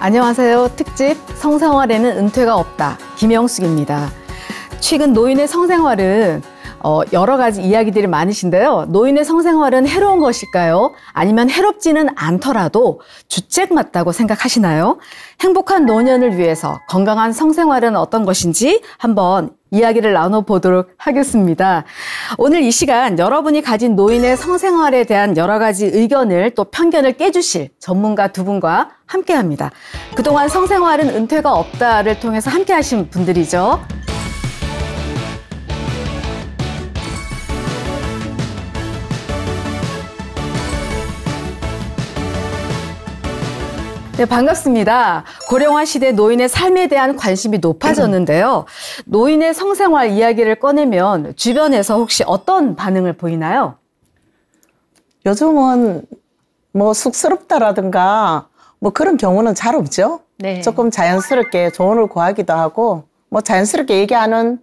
안녕하세요. 특집 성생활에는 은퇴가 없다. 김영숙입니다. 최근 노인의 성생활은 어, 여러 가지 이야기들이 많으신데요. 노인의 성생활은 해로운 것일까요? 아니면 해롭지는 않더라도 주책 맞다고 생각하시나요? 행복한 노년을 위해서 건강한 성생활은 어떤 것인지 한번 이야기를 나눠보도록 하겠습니다. 오늘 이 시간 여러분이 가진 노인의 성생활에 대한 여러 가지 의견을 또 편견을 깨주실 전문가 두 분과 함께 합니다. 그동안 성생활은 은퇴가 없다를 통해서 함께 하신 분들이죠. 네, 반갑습니다. 고령화 시대 노인의 삶에 대한 관심이 높아졌는데요. 노인의 성생활 이야기를 꺼내면 주변에서 혹시 어떤 반응을 보이나요? 요즘은 뭐 쑥스럽다라든가 뭐 그런 경우는 잘 없죠. 네. 조금 자연스럽게 조언을 구하기도 하고 뭐 자연스럽게 얘기하는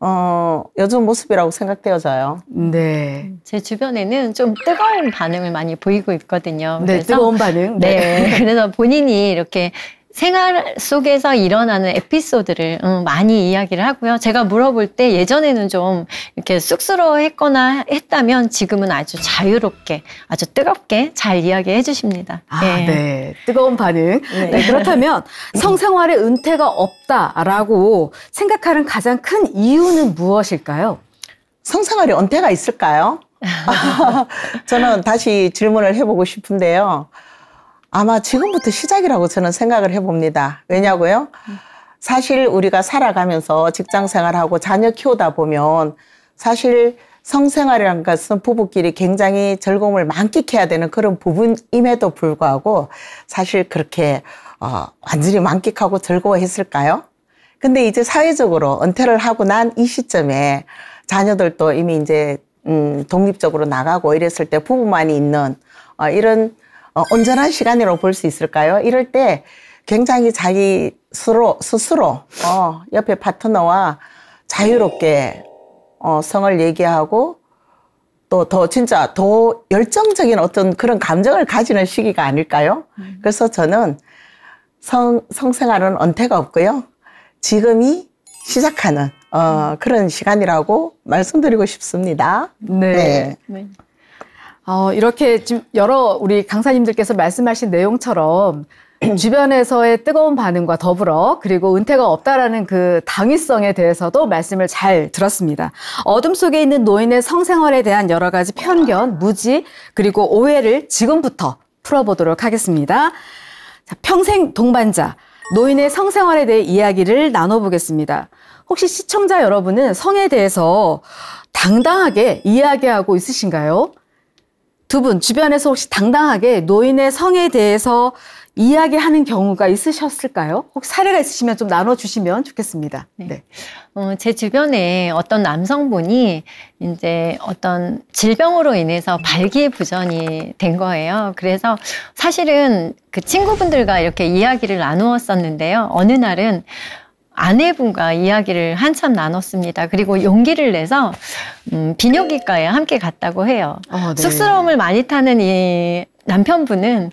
어, 요즘 모습이라고 생각되어져요. 네. 제 주변에는 좀 뜨거운 반응을 많이 보이고 있거든요. 네, 그래서, 뜨거운 반응. 네. 네. 그래서 본인이 이렇게 생활 속에서 일어나는 에피소드를 음, 많이 이야기를 하고요. 제가 물어볼 때 예전에는 좀 이렇게 쑥스러워했거나 했다면 지금은 아주 자유롭게 아주 뜨겁게 잘 이야기해 주십니다. 아, 예. 네. 뜨거운 반응. 네. 네, 그렇다면 음. 성생활에 은퇴가 없다라고 생각하는 가장 큰 이유는 무엇일까요? 성생활에 은퇴가 있을까요? 저는 다시 질문을 해보고 싶은데요. 아마 지금부터 시작이라고 저는 생각을 해봅니다. 왜냐고요? 사실 우리가 살아가면서 직장 생활하고 자녀 키우다 보면 사실 성생활이란 것은 부부끼리 굉장히 즐거움을 만끽해야 되는 그런 부분임에도 불구하고 사실 그렇게 어, 완전히 만끽하고 즐거워했을까요? 근데 이제 사회적으로 은퇴를 하고 난 이 시점에 자녀들도 이미 이제 음, 독립적으로 나가고 이랬을 때 부부만이 있는 어, 이런 어, 온전한 시간이라고 볼 수 있을까요? 이럴 때 굉장히 자기 스스로, 스스로 어, 옆에 파트너와 자유롭게 어, 성을 얘기하고 또 더 진짜 더 열정적인 어떤 그런 감정을 가지는 시기가 아닐까요? 그래서 저는 성, 성생활은 언태가 없고요. 지금이 시작하는 어, 그런 시간이라고 말씀드리고 싶습니다. 네. 네. 네. 어, 이렇게 지금 여러 우리 강사님들께서 말씀하신 내용처럼 주변에서의 뜨거운 반응과 더불어 그리고 은퇴가 없다라는 그 당위성에 대해서도 말씀을 잘 들었습니다. 어둠 속에 있는 노인의 성생활에 대한 여러 가지 편견, 무지 그리고 오해를 지금부터 풀어보도록 하겠습니다. 자, 평생 동반자 노인의 성생활에 대해 이야기를 나눠보겠습니다. 혹시 시청자 여러분은 성에 대해서 당당하게 이야기하고 있으신가요? 두분 주변에서 혹시 당당하게 노인의 성에 대해서 이야기하는 경우가 있으셨을까요? 혹시 사례가 있으시면 좀 나눠주시면 좋겠습니다. 네. 네. 어, 제 주변에 어떤 남성분이 이제 어떤 질병으로 인해서 발기부전이 된 거예요. 그래서 사실은 그 친구분들과 이렇게 이야기를 나누었었는데요. 어느 날은 아내분과 이야기를 한참 나눴습니다. 그리고 용기를 내서 음, 비뇨기과에 함께 갔다고 해요. 아, 네. 쑥스러움을 많이 타는 이 남편분은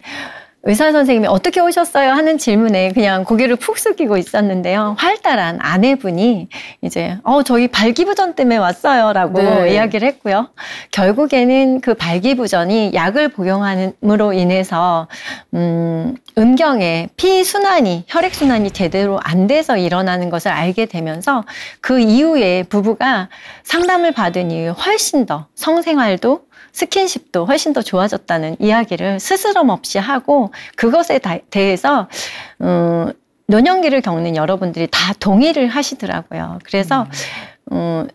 의사 선생님이 어떻게 오셨어요 하는 질문에 그냥 고개를 푹 숙이고 있었는데요. 활달한 아내분이 이제 어 저희 발기부전 때문에 왔어요라고 네. 이야기를 했고요. 결국에는 그 발기부전이 약을 복용함으로 인해서 음 음경에 피 순환이 혈액 순환이 제대로 안 돼서 일어나는 것을 알게 되면서 그 이후에 부부가 상담을 받은 이후 에 훨씬 더 성생활도 스킨십도 훨씬 더 좋아졌다는 이야기를 스스럼 없이 하고 그것에 다, 대해서 음, 노년기를 겪는 여러분들이 다 동의를 하시더라고요. 그래서 음, 어,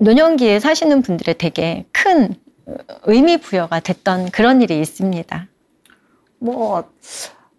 노년기에 사시는 분들의 되게 큰 의미 부여가 됐던 그런 일이 있습니다. 뭐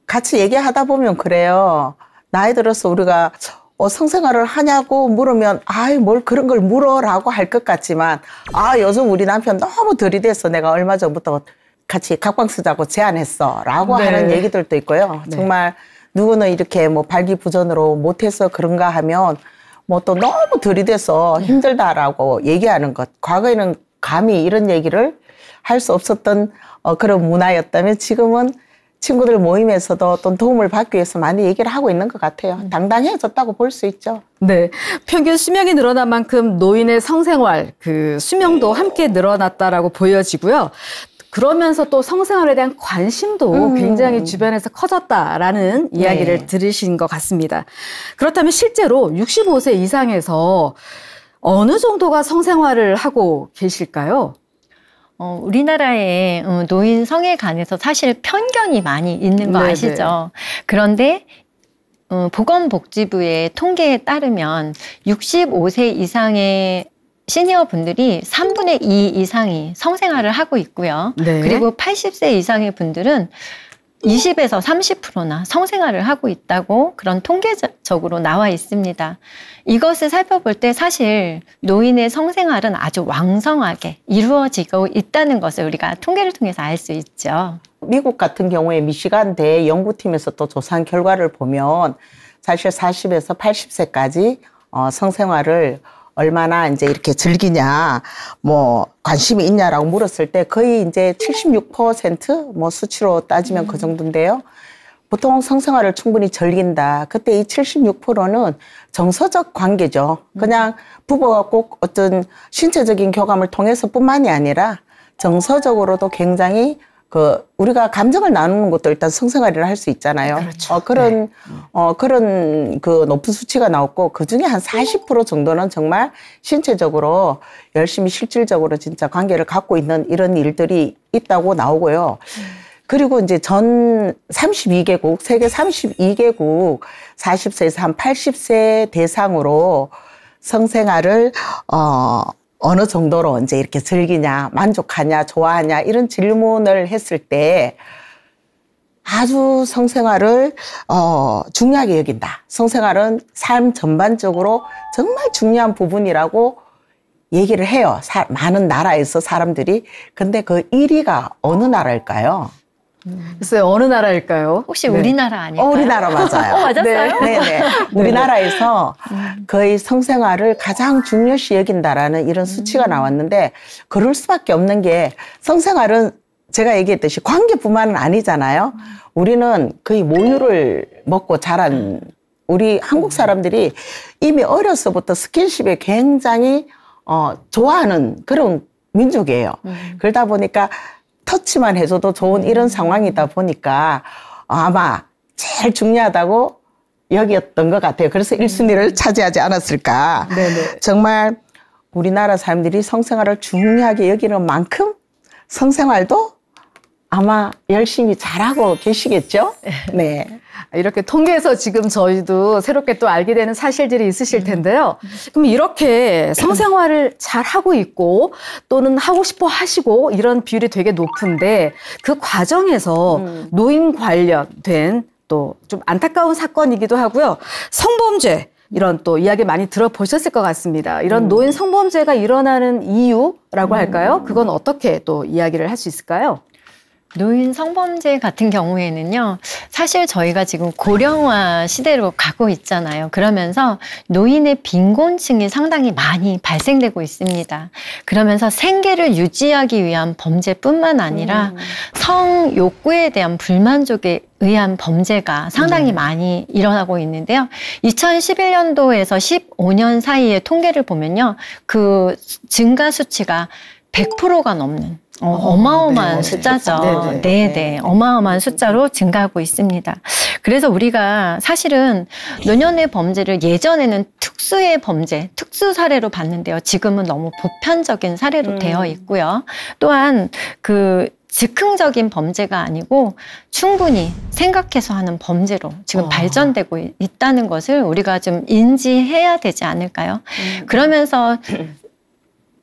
같이 얘기하다 보면 그래요. 나이 들어서 우리가 어, 성생활을 하냐고 물으면 아이 뭘 그런 걸 물어라고 할 것 같지만 아 요즘 우리 남편 너무 들이대서 내가 얼마 전부터 같이 각광 쓰자고 제안했어라고 네. 하는 얘기들도 있고요. 네. 정말 누구는 이렇게 뭐 발기부전으로 못해서 그런가 하면 뭐 또 너무 들이대서 힘들다라고 얘기하는 것. 과거에는 감히 이런 얘기를 할 수 없었던 어, 그런 문화였다면 지금은 친구들 모임에서도 어떤 도움을 받기 위해서 많이 얘기를 하고 있는 것 같아요. 음. 당당해졌다고 볼 수 있죠. 네. 평균 수명이 늘어난 만큼 노인의 성생활, 그 수명도 함께 늘어났다라고 보여지고요. 그러면서 또 성생활에 대한 관심도 음. 굉장히 주변에서 커졌다라는 네. 이야기를 네. 들으신 것 같습니다. 그렇다면 실제로 65세 이상에서 어느 정도가 성생활을 하고 계실까요? 어, 우리나라의 어, 노인 성에 관해서 사실 편견이 많이 있는 거 네네. 네. 아시죠? 그런데 어, 보건복지부의 통계에 따르면 65세 이상의 시니어 분들이 3분의 2 이상이 성생활을 하고 있고요. 네. 그리고 80세 이상의 분들은 20에서 30%나 성생활을 하고 있다고 그런 통계적으로 나와 있습니다. 이것을 살펴볼 때 사실 노인의 성생활은 아주 왕성하게 이루어지고 있다는 것을 우리가 통계를 통해서 알 수 있죠. 미국 같은 경우에 미시간대 연구팀에서 또 조사한 결과를 보면 사실 40에서 80세까지 어, 성생활을 얼마나 이제 이렇게 즐기냐, 뭐 관심이 있냐라고 물었을 때 거의 이제 76%뭐 수치로 따지면 그 음. 그 정도인데요. 보통 성생활을 충분히 즐긴다. 그때 이 76%는 정서적 관계죠. 음. 그냥 부부가 꼭 어떤 신체적인 교감을 통해서 뿐만이 아니라 정서적으로도 굉장히 그 우리가 감정을 나누는 것도 일단 성생활이라 할 수 있잖아요. 그렇죠. 어, 그런 네. 어 그런 그 높은 수치가 나왔고 그 중에 한 40% 정도는 정말 신체적으로 열심히 실질적으로 진짜 관계를 갖고 있는 이런 일들이 있다고 나오고요. 그리고 이제 전 32개국 세계 32개국 40세에서 한 80세 대상으로 성생활을 어 어느 정도로 언제 이렇게 즐기냐, 만족하냐, 좋아하냐 이런 질문을 했을 때 아주 성생활을 어, 중요하게 여긴다. 성생활은 삶 전반적으로 정말 중요한 부분이라고 얘기를 해요. 사, 많은 나라에서 사람들이. 근데 그 1위가 어느 나라일까요? 음. 글쎄요, 어느 나라일까요? 혹시 네. 우리나라 아니에요? 어, 우리나라 맞아요. 어, 맞았어요? 네, 네. 네. 네. 우리나라에서 음. 거의 성생활을 가장 중요시 여긴다라는 이런 음. 수치가 음. 나왔는데 그럴 수밖에 없는 게 성생활은 제가 얘기했듯이 관계뿐만은 아니잖아요. 우리는 거의 모유를 먹고 자란 우리 한국 사람들이 이미 어려서부터 스킨십에 굉장히 어, 좋아하는 그런 민족이에요. 음. 그러다 보니까 터치만 해줘도 좋은 음. 이런 상황이다 보니까 아마 제일 중요하다고 여기였던 것 같아요. 그래서 음. 일순위를 차지하지 않았을까. 네네. 정말 우리나라 사람들이 성생활을 중요하게 여기는 만큼 성생활도 아마 열심히 잘하고 계시겠죠? 네. 네. 이렇게 통계에서 지금 저희도 새롭게 또 알게 되는 사실들이 있으실 텐데요. 그럼 이렇게 성생활을 잘 하고 있고 또는 하고 싶어 하시고 이런 비율이 되게 높은데 그 과정에서 음. 노인 관련된 또 좀 안타까운 사건이기도 하고요. 성범죄, 이런 또 이야기 많이 들어보셨을 것 같습니다. 이런 음. 노인 성범죄가 일어나는 이유라고 음. 할까요? 그건 어떻게 또 이야기를 할 수 있을까요? 노인 성범죄 같은 경우에는요, 사실 저희가 지금 고령화 시대로 가고 있잖아요. 그러면서 노인의 빈곤층이 상당히 많이 발생되고 있습니다. 그러면서 생계를 유지하기 위한 범죄뿐만 아니라 음. 성 욕구에 대한 불만족에 의한 범죄가 상당히 음. 많이 일어나고 있는데요. 2011년도에서 15년 사이의 통계를 보면요, 그 증가 수치가 100%가 넘는 어, 어, 어마어마한 네, 네. 숫자죠. 네 네. 네, 네, 네. 어마어마한 숫자로 증가하고 있습니다. 그래서 우리가 사실은 노년의 범죄를 예전에는 특수의 범죄, 특수 사례로 봤는데요. 지금은 너무 보편적인 사례로 음. 되어 있고요. 또한 그 즉흥적인 범죄가 아니고 충분히 생각해서 하는 범죄로 지금 어. 발전되고 있다는 것을 우리가 좀 인지해야 되지 않을까요? 음. 그러면서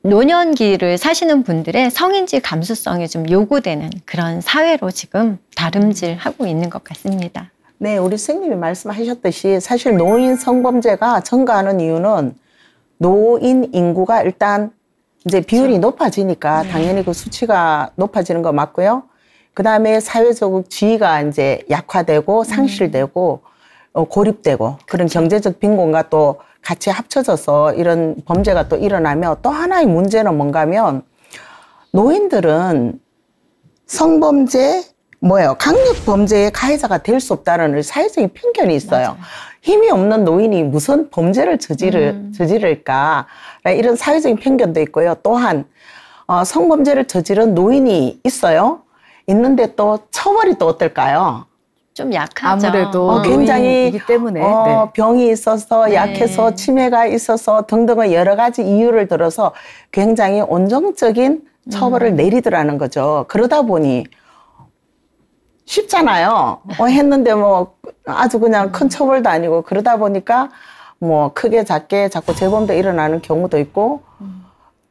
노년기를 사시는 분들의 성인지 감수성이 좀 요구되는 그런 사회로 지금 다름질하고 있는 것 같습니다. 네, 우리 선생님이 말씀하셨듯이 사실 노인 성범죄가 증가하는 이유는 노인 인구가 일단 이제 비율이 그렇죠. 높아지니까 네. 당연히 그 수치가 높아지는 거 맞고요. 그 다음에 사회적 지위가 이제 약화되고 상실되고 음. 어, 고립되고 그런 그렇죠. 경제적 빈곤과 또 같이 합쳐져서 이런 범죄가 또 일어나며 또 하나의 문제는 뭔가 하면 노인들은 성범죄, 뭐예요? 강력 범죄의 가해자가 될 수 없다는 사회적인 편견이 있어요. 맞아요. 힘이 없는 노인이 무슨 범죄를 저지를, 음. 저지를까. 이런 사회적인 편견도 있고요. 또한, 어, 성범죄를 저지른 노인이 있어요. 있는데 또 처벌이 또 어떨까요? 좀 약하죠. 아무래도 어, 굉장히 때문에 어, 네. 병이 있어서 네. 약해서 치매가 있어서 등등의 여러 가지 이유를 들어서 굉장히 온정적인 처벌을 음. 내리더라는 거죠. 그러다 보니 쉽잖아요. 어, 했는데 뭐 아주 그냥 큰 처벌도 아니고 그러다 보니까 뭐 크게 작게 자꾸 재범도 일어나는 경우도 있고 음.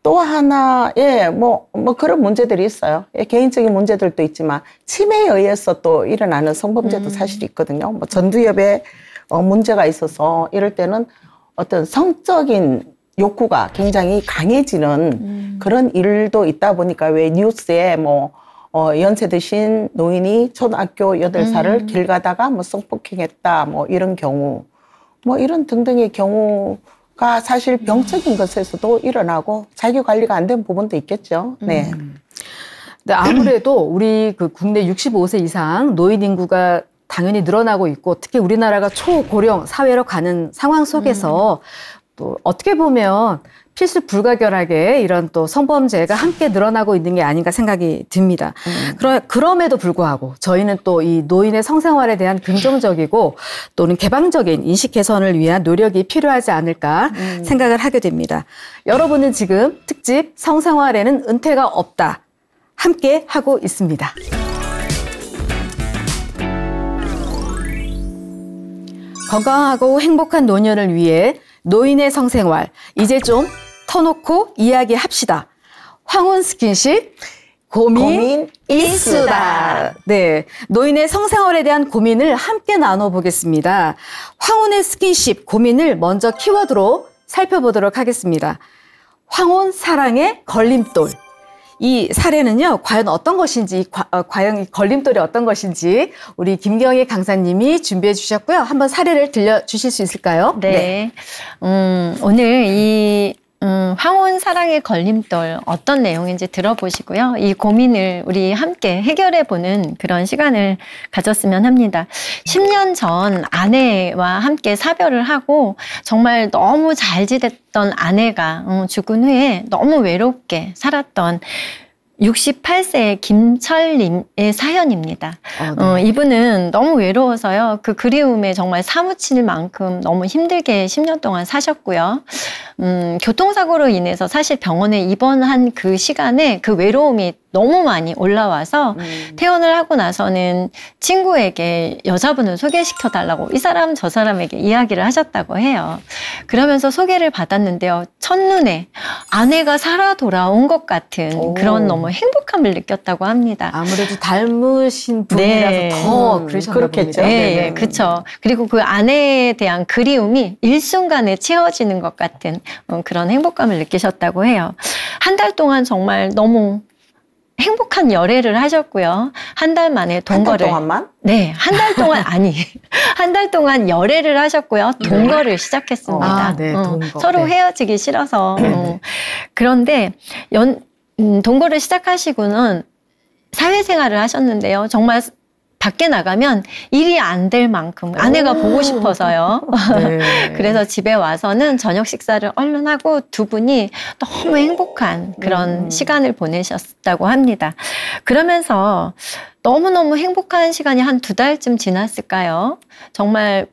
또 하나의 뭐, 뭐 그런 문제들이 있어요. 예, 개인적인 문제들도 있지만 치매에 의해서 또 일어나는 성범죄도 음. 사실 있거든요. 뭐 전두엽에 어, 문제가 있어서 이럴 때는 어떤 성적인 욕구가 굉장히 강해지는 음. 그런 일도 있다 보니까 왜 뉴스에 뭐 어, 연세 드신 노인이 초등학교 여덟 살을 음. 길 가다가 뭐 성폭행했다 뭐 이런 경우 뭐 이런 등등의 경우 가 사실 병적인 것에서도 일어나고 자기 관리가 안 된 부분도 있겠죠. 네. 음. 근데 아무래도 우리 그 국내 65세 이상 노인 인구가 당연히 늘어나고 있고 특히 우리나라가 초고령 사회로 가는 상황 속에서 음. 또 어떻게 보면 필수 불가결하게 이런 또 성범죄가 함께 늘어나고 있는 게 아닌가 생각이 듭니다. 음. 그럼에도 불구하고 저희는 또 이 노인의 성생활에 대한 긍정적이고 또는 개방적인 인식 개선을 위한 노력이 필요하지 않을까 음. 생각을 하게 됩니다. 여러분은 지금 특집 성생활에는 은퇴가 없다. 함께 하고 있습니다. 건강하고 행복한 노년을 위해 노인의 성생활 이제 좀 터놓고 이야기합시다. 황혼 스킨십 고민, 일수다 네. 노인의 성생활에 대한 고민을 함께 나눠보겠습니다. 황혼의 스킨십 고민을 먼저 키워드로 살펴보도록 하겠습니다. 황혼 사랑의 걸림돌. 이 사례는요, 과연 어떤 것인지, 과, 어, 과연 걸림돌이 어떤 것인지 우리 김경희 강사님이 준비해 주셨고요. 한번 사례를 들려주실 수 있을까요? 네. 네. 음, 오늘 이 음, 황혼 사랑의 걸림돌 어떤 내용인지 들어보시고요. 이 고민을 우리 함께 해결해 보는 그런 시간을 가졌으면 합니다. 10년 전 아내와 함께 사별을 하고 정말 너무 잘 지냈던 아내가 어, 죽은 후에 너무 외롭게 살았던 68세 김철님의 사연입니다. 아, 네. 어, 이분은 너무 외로워서요. 그 그리움에 정말 사무칠 만큼 너무 힘들게 10년 동안 사셨고요. 음, 교통사고로 인해서 사실 병원에 입원한 그 시간에 그 외로움이 너무 많이 올라와서 음. 퇴원을 하고 나서는 친구에게 여자분을 소개시켜 달라고 이 사람 저 사람에게 이야기를 하셨다고 해요. 그러면서 소개를 받았는데요. 첫눈에 아내가 살아 돌아온 것 같은 오. 그런 너무 행복함을 느꼈다고 합니다. 아무래도 닮으신 분이라서 네. 더 음, 그러셨나 그렇겠죠. 네, 네. 그렇죠. 그리고 그 아내에 대한 그리움이 일순간에 채워지는 것 같은 어, 그런 행복감을 느끼셨다고 해요. 한 달 동안 정말 너무 행복한 열애를 하셨고요. 한 달 만에 동거를 한 달 동안만? 네, 한 달 동안 아니. 한 달 동안 열애를 하셨고요. 네. 동거를 네. 시작했습니다. 아, 네, 음, 동거. 어, 서로 네. 헤어지기 싫어서. 어. 그런데 연 음, 동거를 시작하시고는 사회생활을 하셨는데요. 정말 밖에 나가면 일이 안 될 만큼 아내가 보고 싶어서요. 네. 그래서 집에 와서는 저녁 식사를 얼른 하고 두 분이 너무 행복한 그런 음. 시간을 보내셨다고 합니다. 그러면서 너무너무 행복한 시간이 한 두 달쯤 지났을까요? 정말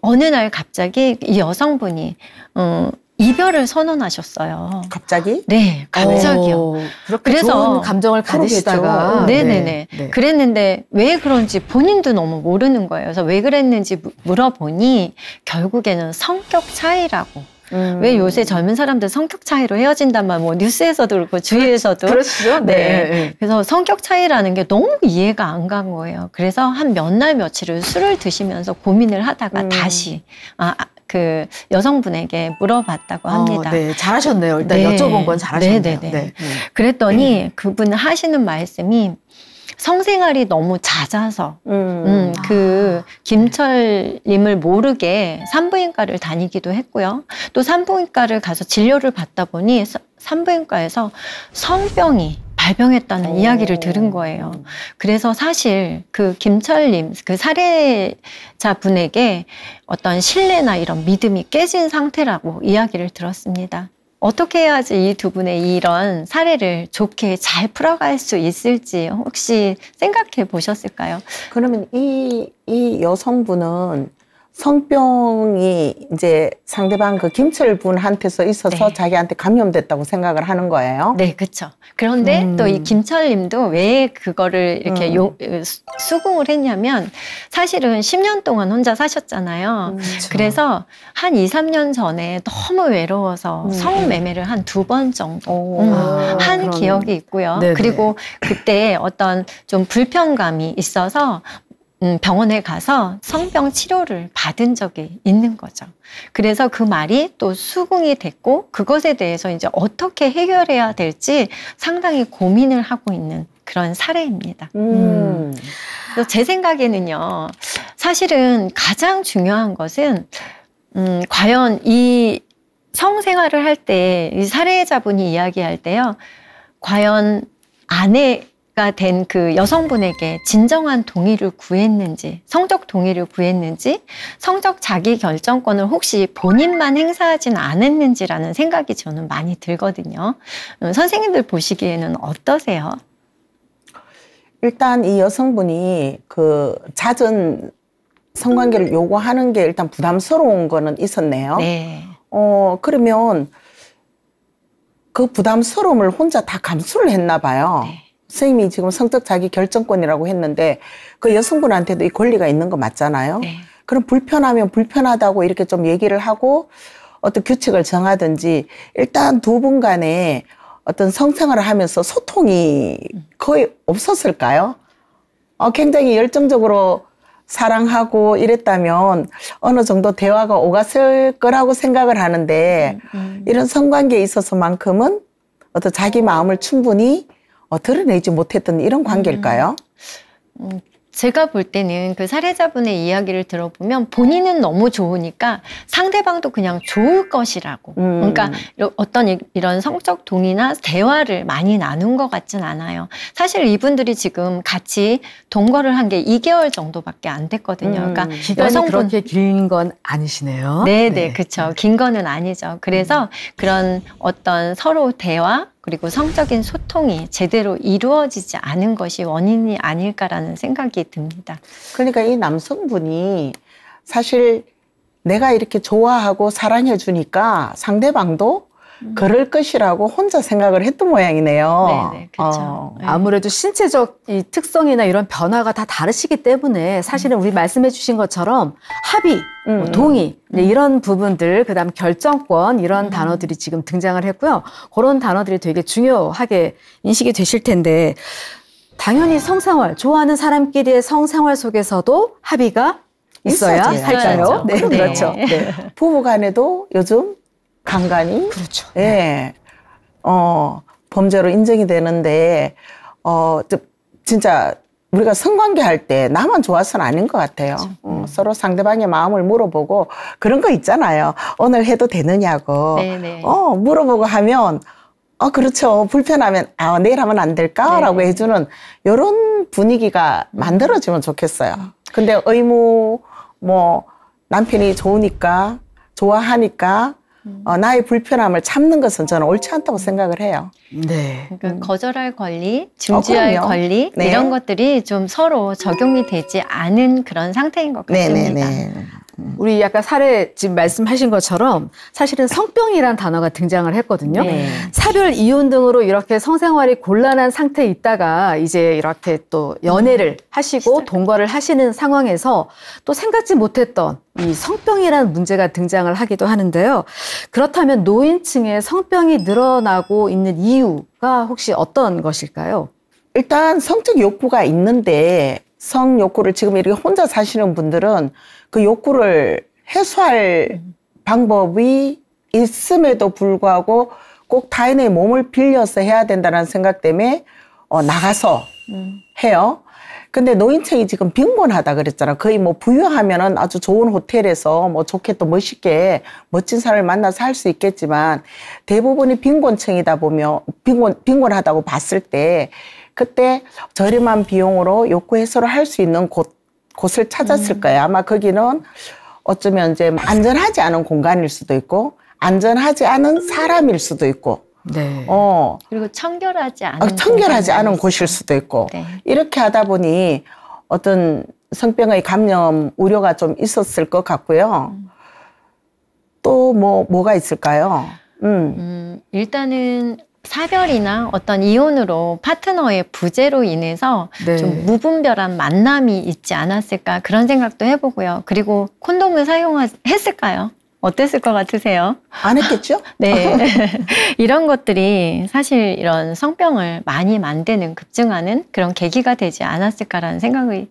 어느 날 갑자기 이 여성분이 음, 이별을 선언하셨어요. 갑자기? 네, 갑자기요. 오, 그래서 감정을 가지시다가 네네네. 네, 네. 네. 그랬는데 왜 그런지 본인도 너무 모르는 거예요. 그래서 왜 그랬는지 물어보니 결국에는 성격 차이라고 음. 왜 요새 젊은 사람들 성격 차이로 헤어진단말뭐 뉴스에서도 그렇고 주위에서도 그렇죠. 네. 네. 네. 그래서 성격 차이라는 게 너무 이해가 안 간 거예요. 그래서 한 몇 날 며칠을 술을 드시면서 고민을 하다가 음. 다시 아, 아그 여성분에게 물어봤다고 어, 합니다. 어, 네, 잘하셨네요. 일단 네. 여쭤본 건 잘하셨네요. 네 네, 네, 네, 그랬더니 그분 하시는 말씀이 성생활이 너무 잦아서 음. 음그 아. 김철님을 모르게 산부인과를 다니기도 했고요. 또 산부인과를 가서 진료를 받다 보니 산부인과에서 성병이 발병했다는 오. 이야기를 들은 거예요. 그래서 사실 그 김철님 그 살해자 분에게 어떤 신뢰나 이런 믿음이 깨진 상태라고 이야기를 들었습니다. 어떻게 해야지 이 두 분의 이런 사례를 좋게 잘 풀어갈 수 있을지 혹시 생각해 보셨을까요? 그러면 이, 이 여성분은 성병이 이제 상대방 그 김철 분한테서 있어서 네. 자기한테 감염됐다고 생각을 하는 거예요. 네, 그렇죠. 그런데 음. 또이 김철님도 왜 그거를 이렇게 음. 요, 수긍을 했냐면 사실은 10년 동안 혼자 사셨잖아요. 음, 그렇 그래서 한 2, 3년 전에 너무 외로워서 음. 성매매를 한 두 번 정도 음, 아, 한 그런... 기억이 있고요. 네네. 그리고 그때 어떤 좀 불편감이 있어서 음, 병원에 가서 성병 치료를 받은 적이 있는 거죠. 그래서 그 말이 또 수긍이 됐고 그것에 대해서 이제 어떻게 해결해야 될지 상당히 고민을 하고 있는 그런 사례입니다. 음. 음. 제 생각에는요, 사실은 가장 중요한 것은 음, 과연 이 성생활을 할 때, 이 사례자분이 이야기할 때요, 과연 아내 된그 여성분에게 진정한 동의를 구했는지, 성적 동의를 구했는지, 성적 자기 결정권을 혹시 본인만 행사하진 않았는지라는 생각이 저는 많이 들거든요. 음, 선생님들 보시기에는 어떠세요? 일단 이 여성분이 그 잦은 성관계를 요구하는 게 일단 부담스러운 거는 있었네요. 네. 어, 그러면 그 부담스러움을 혼자 다 감수를 했나 봐요. 네. 선생님이 지금 성적 자기 결정권이라고 했는데 그 여성분한테도 이 권리가 있는 거 맞잖아요. 네. 그럼 불편하면 불편하다고 이렇게 좀 얘기를 하고 어떤 규칙을 정하든지 일단 두 분 간에 어떤 성생활을 하면서 소통이 거의 없었을까요? 어, 굉장히 열정적으로 사랑하고 이랬다면 어느 정도 대화가 오갔을 거라고 생각을 하는데 음, 음. 이런 성관계에 있어서만큼은 어떤 자기 마음을 충분히 어, 드러내지 못했던 이런 음. 관계일까요? 음. 음. 제가 볼 때는 그 사례자분의 이야기를 들어보면 본인은 너무 좋으니까 상대방도 그냥 좋을 것이라고. 음. 그러니까 어떤 이런 성적 동의나 대화를 많이 나눈 것 같진 않아요. 사실 이분들이 지금 같이 동거를 한 게 2개월 정도밖에 안 됐거든요. 음. 그러니까 음. 여성분 그렇게 긴 건 아니시네요. 네네, 네. 그렇죠. 긴 거는 아니죠. 그래서 음. 그런 어떤 서로 대화 그리고 성적인 소통이 제대로 이루어지지 않은 것이 원인이 아닐까라는 생각이 듭니다. 그러니까 이 남성분이 사실 내가 이렇게 좋아하고 사랑해 주니까 상대방도 음. 그럴 것이라고 혼자 생각을 했던 모양이네요. 어, 네 그렇죠. 어. 아무래도 신체적 이 특성이나 이런 변화가 다 다르시기 때문에 사실은 음. 우리 말씀해주신 것처럼 합의, 뭐 음. 동의 음. 이런 부분들, 그다음 결정권 이런 음. 단어들이 지금 등장을 했고요. 그런 단어들이 되게 중요하게 인식이 되실 텐데. 당연히 성생활 좋아하는 사람끼리의 성생활 속에서도 합의가 있어야 할까요? 네, 그렇죠. 그렇죠. 네, 네, 그렇죠. 네. 부부간에도 요즘 간간히 그렇죠. 예. 네. 어, 범죄로 인정이 되는데 어, 진짜 우리가 성관계 할 때 나만 좋아서는 아닌 것 같아요. 그렇죠. 음, 음. 서로 상대방의 마음을 물어보고 그런 거 있잖아요. 오늘 해도 되느냐고. 네네. 네. 어, 물어보고 하면 어, 그렇죠. 불편하면, 아, 내일 하면 안 될까? 라고 네. 해주는 이런 분위기가 음. 만들어지면 좋겠어요. 음. 근데 의무, 뭐, 남편이 좋으니까, 좋아하니까, 어, 나의 불편함을 참는 것은 저는 옳지 않다고 생각을 해요. 네. 그러니까 음. 거절할 권리, 어, 중지할 어, 권리 네. 이런 것들이 좀 서로 적용이 되지 않은 그런 상태인 것 네, 네, 같습니다. 네, 네, 우리 약간 사례 지금 말씀하신 것처럼 사실은 성병이란 단어가 등장을 했거든요. 네. 사별 이혼 등으로 이렇게 성생활이 곤란한 상태에 있다가 이제 이렇게 또 연애를 음. 하시고 시작. 동거를 하시는 상황에서 또 생각지 못했던 이 성병이라는 문제가 등장을 하기도 하는데요. 그렇다면 노인층의 성병이 늘어나고 있는 이유가 혹시 어떤 것일까요? 일단 성적 욕구가 있는데 성 욕구를 지금 이렇게 혼자 사시는 분들은 그 욕구를 해소할 방법이 있음에도 불구하고 꼭 타인의 몸을 빌려서 해야 된다는 생각 때문에 어, 나가서 음. 해요. 근데 노인층이 지금 빈곤하다 그랬잖아. 거의 뭐 부유하면은 아주 좋은 호텔에서 뭐 좋게 또 멋있게 멋진 사람을 만나서 할 수 있겠지만 대부분이 빈곤층이다 보면 빈곤 빈곤하다고 봤을 때 그때 저렴한 비용으로 욕구 해소를 할 수 있는 곳, 곳을 찾았을 음. 거예요. 아마 거기는 어쩌면 이제 안전하지 않은 공간일 수도 있고 안전하지 않은 사람일 수도 있고 네. 어. 그리고 청결하지 아, 않은 어, 청결하지 않은 곳일 수도 있고 네. 이렇게 하다 보니 어떤 성병의 감염 우려가 좀 있었을 것 같고요. 음. 또뭐 뭐가 있을까요? 음. 음 일단은 사별이나 어떤 이혼으로 파트너의 부재로 인해서 네. 좀 무분별한 만남이 있지 않았을까 그런 생각도 해보고요. 그리고 콘돔을 사용했을까요? 어땠을 것 같으세요? 안 했겠죠? 네. 이런 것들이 사실 이런 성병을 많이 만드는, 급증하는 그런 계기가 되지 않았을까라는 생각을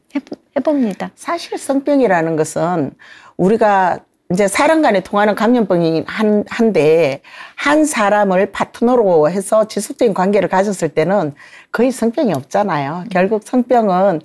해봅니다. 사실 성병이라는 것은 우리가 이제 사람 간에 통하는 감염병이긴 한, 한데 한 사람을 파트너로 해서 지속적인 관계를 가졌을 때는 거의 성병이 없잖아요. 음. 결국 성병은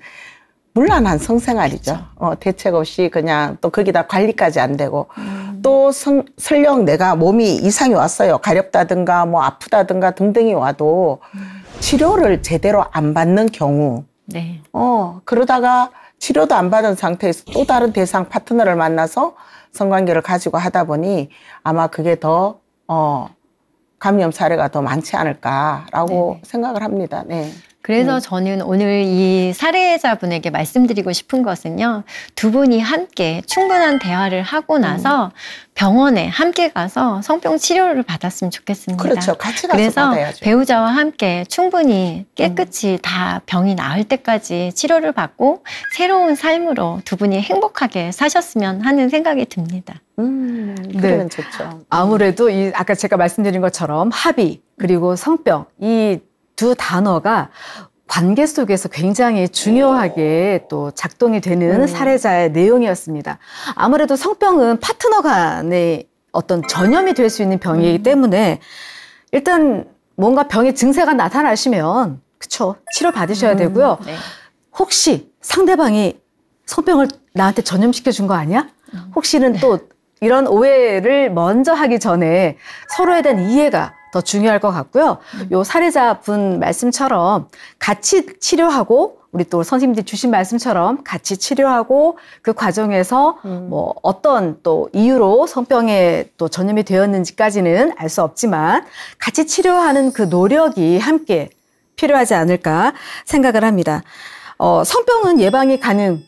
물란한 성생활이죠. 죠 그렇죠. 어, 대책 없이 그냥 또 거기다 관리까지 안 되고 음. 또 성, 설령 내가 몸이 이상이 왔어요. 가렵다든가 뭐 아프다든가 등등이 와도 음. 치료를 제대로 안 받는 경우 네. 어, 그러다가 치료도 안 받은 상태에서 또 다른 대상 파트너를 만나서 성관계를 가지고 하다 보니 아마 그게 더 어, 감염 사례가 더 많지 않을까라고 네 생각을 합니다. 네. 그래서 음. 저는 오늘 이 사례자분에게 말씀드리고 싶은 것은요. 두 분이 함께 충분한 대화를 하고 음. 나서 음. 병원에 함께 가서 성병 치료를 받았으면 좋겠습니다. 그렇죠. 같이 가서 래서 받아야죠. 배우자와 함께 충분히 깨끗이 음. 다 병이 나을 때까지 치료를 받고 새로운 삶으로 두 분이 행복하게 사셨으면 하는 생각이 듭니다. 음, 네. 그러면 네. 좋죠. 아무래도 이 아까 제가 말씀드린 것처럼 합의 그리고 성병 이두 단어가 관계 속에서 굉장히 중요하게 또 작동이 되는 음. 사례자의 내용이었습니다. 아무래도 성병은 파트너 간의 어떤 전염이 될 수 있는 병이기 음. 때문에 일단 뭔가 병의 증세가 나타나시면 그쵸 치료 받으셔야 음. 되고요. 네. 혹시 상대방이 성병을 나한테 전염시켜 준 거 아니야? 음. 혹시는 또 네. 이런 오해를 먼저 하기 전에 서로에 대한 이해가 더 중요할 것 같고요. 음. 요 사례자분 말씀처럼 같이 치료하고 우리 또 선생님들이 주신 말씀처럼 같이 치료하고 그 과정에서 음. 뭐 어떤 또 이유로 성병에 또 전염이 되었는지까지는 알 수 없지만 같이 치료하는 그 노력이 함께 필요하지 않을까 생각을 합니다. 어, 성병은 예방이 가능한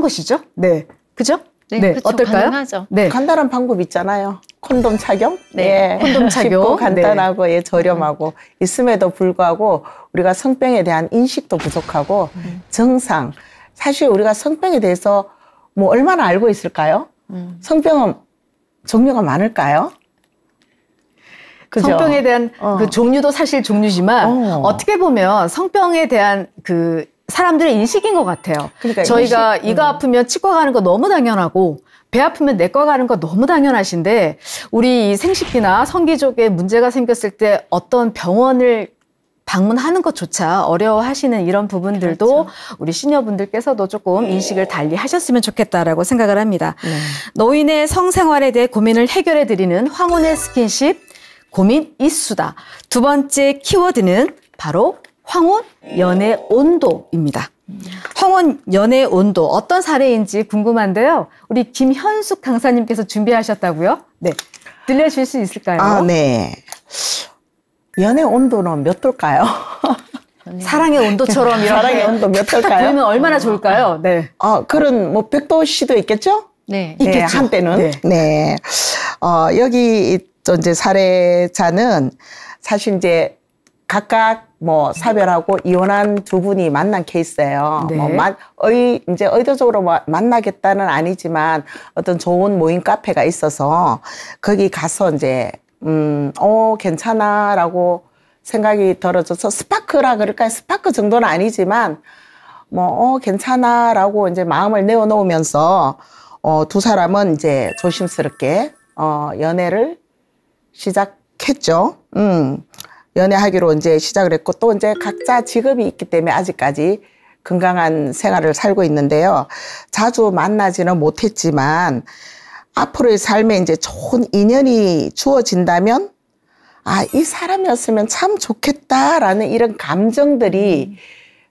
것이죠. 네. 그죠? 네, 네. 그렇 어떨까요? 가능하죠. 네. 간단한 방법 있잖아요. 콘돔 착용? 네. 예. 콘돔 착용. 쉽고 네. 간단하고 네. 예, 저렴하고 있음에도 불구하고 우리가 성병에 대한 인식도 부족하고 음. 정상 사실 우리가 성병에 대해서 뭐 얼마나 알고 있을까요? 음. 성병은 종류가 많을까요? 그죠? 성병에 대한 어. 그 종류도 사실 종류지만 어. 떻게 보면 성병에 대한 그 사람들의 인식인 것 같아요. 그러니까 저희가 인식? 음. 이가 아프면 치과 가는 거 너무 당연하고 배 아프면 내과 가는 거 너무 당연하신데 우리 생식기나 성기족에 문제가 생겼을 때 어떤 병원을 방문하는 것조차 어려워하시는 이런 부분들도 그렇죠. 우리 시녀분들께서도 조금 인식을 달리 하셨으면 좋겠다라고 생각을 합니다. 네. 노인의 성생활에 대해 고민을 해결해 드리는 황혼의 스킨십 고민 이수다. 두 번째 키워드는 바로 황혼 연애 온도입니다. 황혼 연애 온도 어떤 사례인지 궁금한데요. 우리 김현숙 강사님께서 준비하셨다고요? 네. 들려주실 수 있을까요? 아, 네. 연애 온도는 몇 도일까요? 사랑의 온도처럼 이렇 사랑의 온도 몇 도일까요? 그러면 얼마나 아. 좋을까요? 네. 어, 그런 뭐 100도씨도 있겠죠? 네. 네 있겠죠. 네, 한때는. 네. 네. 어, 여기 이제 사례자는 사실 이제 각각 뭐 사별하고 이혼한 두 분이 만난 케이스예요. 네. 뭐 만, 의, 이제 의도적으로 뭐 만나겠다는 아니지만 어떤 좋은 모임 카페가 있어서 거기 가서 이제 음, 어 괜찮아라고 생각이 들어져서 스파크라 그럴까요? 스파크 정도는 아니지만 뭐어 괜찮아라고 이제 마음을 내어놓으면서 어, 두 사람은 이제 조심스럽게 어 연애를 시작했죠. 음. 연애하기로 이제 시작을 했고 또 이제 각자 직업이 있기 때문에 아직까지 건강한 생활을 살고 있는데요. 자주 만나지는 못했지만 앞으로의 삶에 이제 좋은 인연이 주어진다면 아, 이 사람이었으면 참 좋겠다라는 이런 감정들이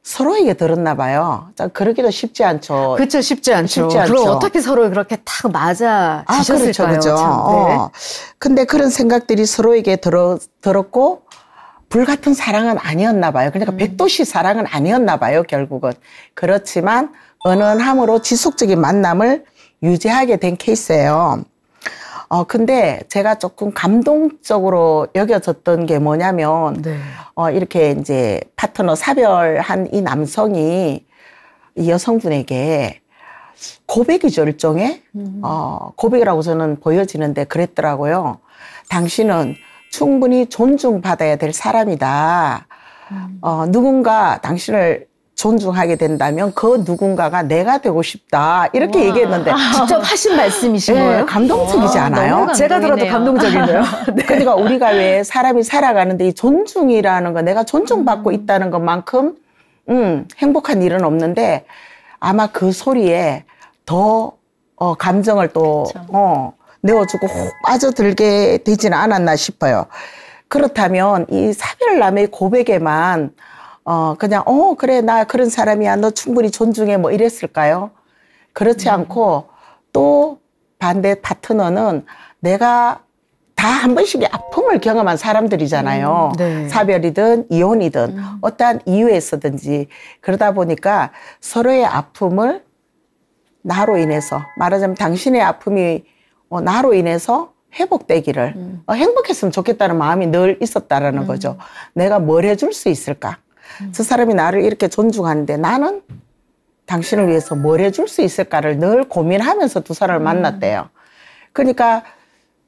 서로에게 들었나 봐요. 그러기도 쉽지 않죠. 그렇죠. 쉽지 않죠. 쉽지 않죠. 그럼 어떻게 서로 그렇게 딱 맞아 주셨을까요? 아, 그렇죠. 그렇죠. 네. 어. 근데 그런 생각들이 서로에게 들어, 들었고 불같은 사랑은 아니었나 봐요. 그러니까 음. 백도시 사랑은 아니었나 봐요, 결국은. 그렇지만 은은함으로 지속적인 만남을 유지하게 된 케이스예요. 어, 근데 제가 조금 감동적으로 여겨졌던 게 뭐냐면, 네. 어, 이렇게 이제 파트너 사별한 이 남성이 이 여성분에게 고백이 절정에, 음. 어, 고백이라고 저는 보여지는데 그랬더라고요. 당신은 충분히 존중받아야 될 사람이다. 음. 어, 누군가 당신을 존중하게 된다면 그 누군가가 내가 되고 싶다 이렇게 우와. 얘기했는데 직접 하신 말씀이신 네, 거예요? 감동적이지 와 아, 않아요? 제가 들어도 감동적이네요. 네. 네. 그러니까 우리가 왜 사람이 살아가는데 이 존중이라는 거 내가 존중받고 음. 있다는 것만큼 음, 행복한 일은 없는데 아마 그 소리에 더 어, 감정을 또 그렇죠. 어, 내어주고 혹 빠져들게 되지는 않았나 싶어요. 그렇다면 이 사별남의 고백에만 어 그냥 어 그래 나 그런 사람이야 너 충분히 존중해 뭐 이랬을까요? 그렇지 음. 않고 또 반대 파트너는 내가 다 한 번씩 아픔을 경험한 사람들이잖아요. 음, 네. 사별이든 이혼이든 음. 어떠한 이유에서든지 그러다 보니까 서로의 아픔을 나로 인해서 말하자면 당신의 아픔이 어, 나로 인해서 회복되기를 음. 어, 행복했으면 좋겠다는 마음이 늘 있었다라는 음. 거죠. 내가 뭘 해줄 수 있을까? 음. 저 사람이 나를 이렇게 존중하는데 나는 당신을 위해서 뭘 해줄 수 있을까를 늘 고민하면서 두 사람을 음. 만났대요. 그러니까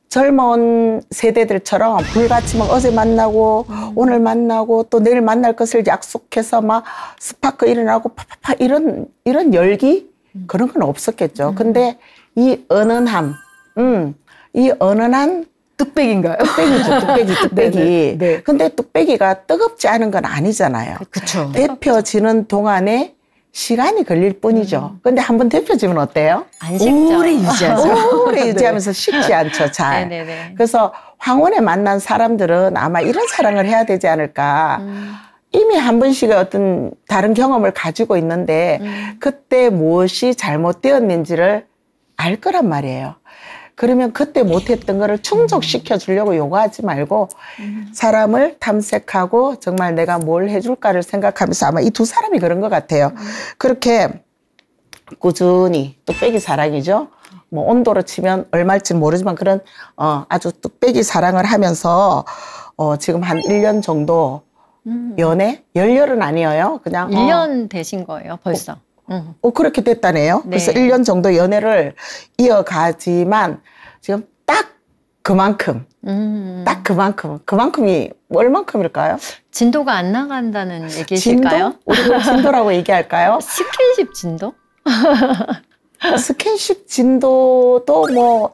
젊은 세대들처럼 불같이 막 어제 만나고 음. 오늘 만나고 또 내일 만날 것을 약속해서 막 스파크 일어나고 파파파 이런 이런 열기 음. 그런 건 없었겠죠. 근데 이 은은함 음, 이 어느 한 뚝배기인가요? 뚝배기죠, 뚝배기, 네, 네. 뚝배기. 네 근데 뚝배기가 뜨겁지 않은 건 아니잖아요. 그렇죠. 데펴지는 동안에 시간이 걸릴 뿐이죠. 음. 근데 한번 데펴지면 어때요? 안 식죠. 오래 유지하죠. 오래 네. 유지하면서 네. 식지 않죠, 잘. 네네네. 그래서 황혼에 만난 사람들은 아마 이런 사랑을 해야 되지 않을까. 음. 이미 한 번씩의 어떤 다른 경험을 가지고 있는데 음. 그때 무엇이 잘못되었는지를 알 거란 말이에요. 그러면 그때 못했던 거를 충족시켜 주려고 요구하지 말고 사람을 탐색하고 정말 내가 뭘 해줄까를 생각하면서 아마 이 두 사람이 그런 것 같아요. 그렇게 꾸준히 뚝배기 사랑이죠. 뭐 온도로 치면 얼마일지 모르지만 그런 어 아주 뚝배기 사랑을 하면서 어 지금 한 1년 정도 연애? 열렬은 아니에요. 그냥 1년 어. 되신 거예요, 벌써. 음. 그렇게 됐다네요. 네. 그래서 1년 정도 연애를 이어가지만 지금 딱 그만큼, 음. 딱 그만큼, 그만큼이 얼만큼일까요? 진도가 안 나간다는 얘기실까요? 진도? 우리가 진도라고 얘기할까요? 스킨십 진도? 어, 스킨십 진도도 뭐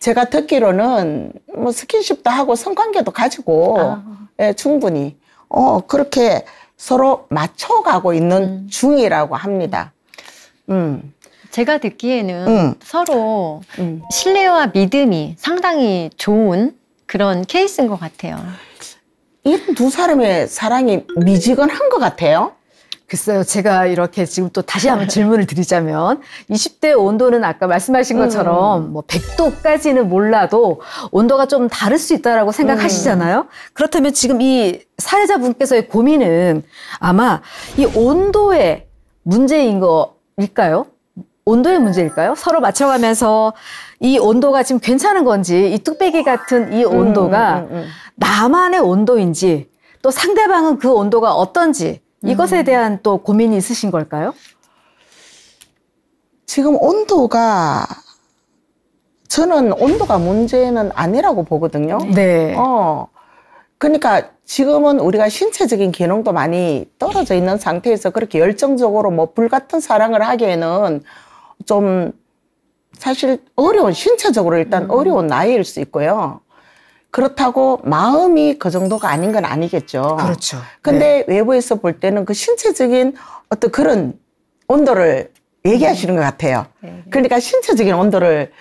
제가 듣기로는 뭐 스킨십도 하고 성관계도 가지고 아. 예, 충분히 어 그렇게 서로 맞춰가고 있는 음. 중이라고 합니다. 음. 제가 듣기에는 음. 서로 음. 신뢰와 믿음이 상당히 좋은 그런 케이스인 것 같아요. 이 두 사람의 사랑이 미지근한 것 같아요. 글쎄요, 제가 이렇게 지금 또 다시 한번 네. 질문을 드리자면 20대 온도는 아까 말씀하신 음. 것처럼 뭐 100도까지는 몰라도 온도가 좀 다를 수 있다라고 생각하시잖아요. 음. 그렇다면 지금 이 사회자분께서의 고민은 아마 이 온도의 문제인 거일까요? 온도의 문제일까요? 서로 맞춰가면서 이 온도가 지금 괜찮은 건지 이 뚝배기 같은 이 온도가 음, 나만의 온도인지 또 상대방은 그 온도가 어떤지 이것에 음. 대한 또 고민이 있으신 걸까요? 지금 온도가 저는 온도가 문제는 아니라고 보거든요. 네. 어. 그러니까 지금은 우리가 신체적인 기능도 많이 떨어져 있는 상태에서 그렇게 열정적으로 뭐 불같은 사랑을 하기에는 좀 사실 어려운 신체적으로 일단 음. 어려운 나이일 수 있고요. 그렇다고 마음이 그 정도가 아닌 건 아니겠죠. 그렇죠. 근데 네. 외부에서 볼 때는 그 신체적인 어떤 그런 온도를 얘기하시는 것 같아요. 네, 네. 그러니까 신체적인 온도를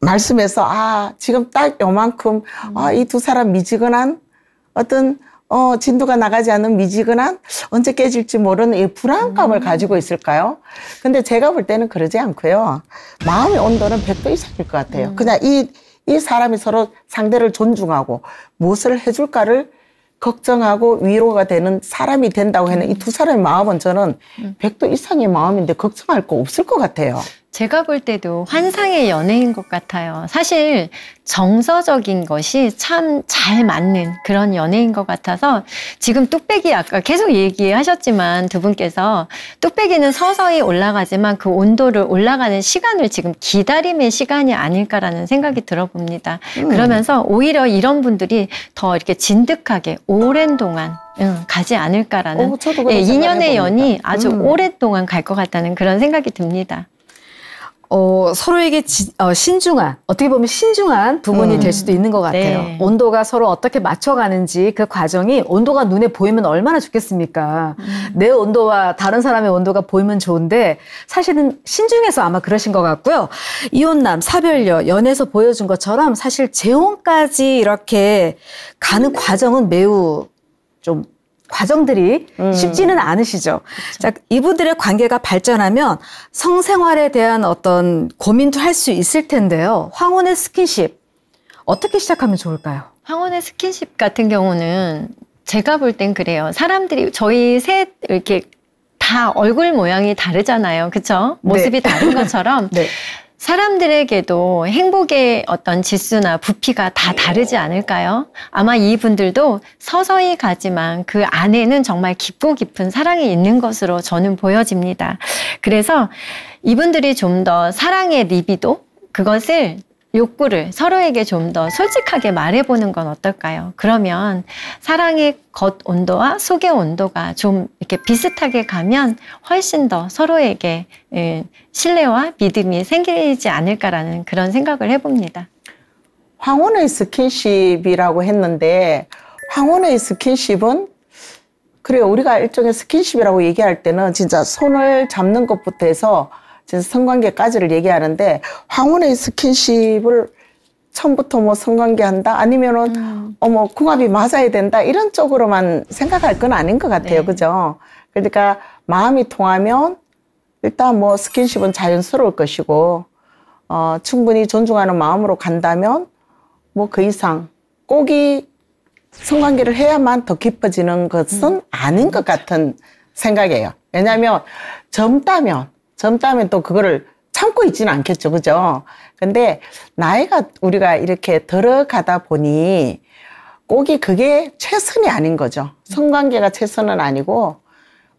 말씀해서 아 지금 딱 요만큼 아이 두 사람 미지근한 어떤 어 진도가 나가지 않는 미지근한 언제 깨질지 모르는 이 불안감을 음. 가지고 있을까요? 근데 제가 볼 때는 그러지 않고요. 마음의 온도는 100도 이상일 것 같아요. 음. 그냥 이이 사람이 서로 상대를 존중하고 무엇을 해줄까를 걱정하고 위로가 되는 사람이 된다고 하는 이 두 사람의 마음은 저는 1 0 0도 이상의 마음인데 걱정할 거 없을 것 같아요. 제가 볼 때도 환상의 연애인 것 같아요. 사실 정서적인 것이 참 잘 맞는 그런 연애인 것 같아서 지금 뚝배기 아까 계속 얘기하셨지만 두 분께서 뚝배기는 서서히 올라가지만 그 온도를 올라가는 시간을 지금 기다림의 시간이 아닐까라는 생각이 들어봅니다. 음. 그러면서 오히려 이런 분들이 더 이렇게 진득하게 오랜 동안 응, 가지 않을까라는 오, 어, 예, 2년의 연이 아주 음. 오랫동안 갈 것 같다는 그런 생각이 듭니다. 어, 서로에게 지, 어, 신중한 어떻게 보면 신중한 부분이 음. 될 수도 있는 것 같아요. 네. 온도가 서로 어떻게 맞춰가는지 그 과정이 온도가 눈에 보이면 얼마나 좋겠습니까. 음. 내 온도와 다른 사람의 온도가 보이면 좋은데 사실은 신중해서 아마 그러신 것 같고요. 이혼남, 사별녀, 연애에서 보여준 것처럼 사실 재혼까지 이렇게 가는 과정은 매우 좀 과정들이 음. 쉽지는 않으시죠. 그쵸. 그렇죠. 자, 이분들의 관계가 발전하면 성생활에 대한 어떤 고민도 할 수 있을 텐데요. 황혼의 스킨십 어떻게 시작하면 좋을까요? 황혼의 스킨십 같은 경우는 제가 볼 땐 그래요. 사람들이 저희 셋 이렇게 다 얼굴 모양이 다르잖아요. 그쵸? 네. 모습이 네. 다른 것처럼 네. 사람들에게도 행복의 어떤 지수나 부피가 다 네. 다르지 않을까요? 아마 이분들도 서서히 가지만 그 안에는 정말 깊고 깊은 사랑이 있는 것으로 저는 보여집니다. 그래서 이분들이 좀 더 사랑의 리비도 그것을 욕구를 서로에게 좀 더 솔직하게 말해보는 건 어떨까요? 그러면 사랑의 겉 온도와 속의 온도가 좀 이렇게 비슷하게 가면 훨씬 더 서로에게 예, 신뢰와 믿음이 생기지 않을까라는 그런 생각을 해봅니다. 황혼의 스킨십이라고 했는데 황혼의 스킨십은 그래요. 우리가 일종의 스킨십이라고 얘기할 때는 진짜 손을 잡는 것부터 해서 성관계까지를 얘기하는데 황혼의 스킨십을 처음부터 뭐 성관계 한다 아니면은 음. 어머 궁합이 맞아야 된다 이런 쪽으로만 생각할 건 아닌 것 같아요 네. 그죠 그러니까 마음이 통하면 일단 뭐 스킨십은 자연스러울 것이고 어 충분히 존중하는 마음으로 간다면 뭐 그 이상 꼭이 성관계를 해야만 더 깊어지는 것은 음. 아닌 것 같은 생각이에요 왜냐하면 젊다면 젊다면 또 그거를 참고 있지는 않겠죠. 그죠? 근데 나이가 우리가 이렇게 들어가다 보니 꼭이 그게 최선이 아닌 거죠. 성관계가 최선은 아니고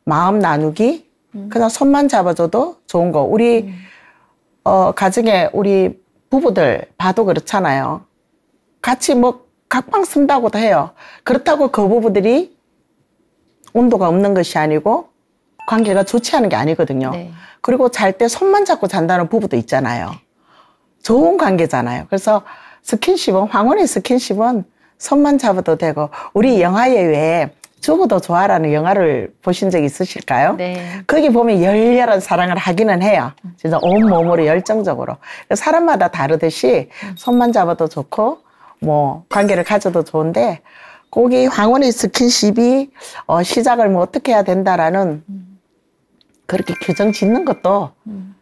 마음 나누기, 음. 그냥 손만 잡아줘도 좋은 거. 우리 어, 가정에 우리 부부들 봐도 그렇잖아요. 같이 뭐 각방 쓴다고도 해요. 그렇다고 그 부부들이 온도가 없는 것이 아니고 관계가 좋지 않은 게 아니거든요. 네. 그리고 잘 때 손만 잡고 잔다는 부부도 있잖아요. 네. 좋은 관계잖아요. 그래서 스킨십은 황혼의 스킨십은 손만 잡아도 되고 우리 영화에 왜죽어도 좋아라는 영화를 보신 적 있으실까요? 네. 거기 보면 열렬한 사랑을 하기는 해요. 진짜 온몸으로 열정적으로. 사람마다 다르듯이 손만 잡아도 좋고 뭐 관계를 가져도 좋은데 거기 황혼의 스킨십이 어, 시작을 뭐 어떻게 해야 된다라는 음. 그렇게 규정 짓는 것도 음.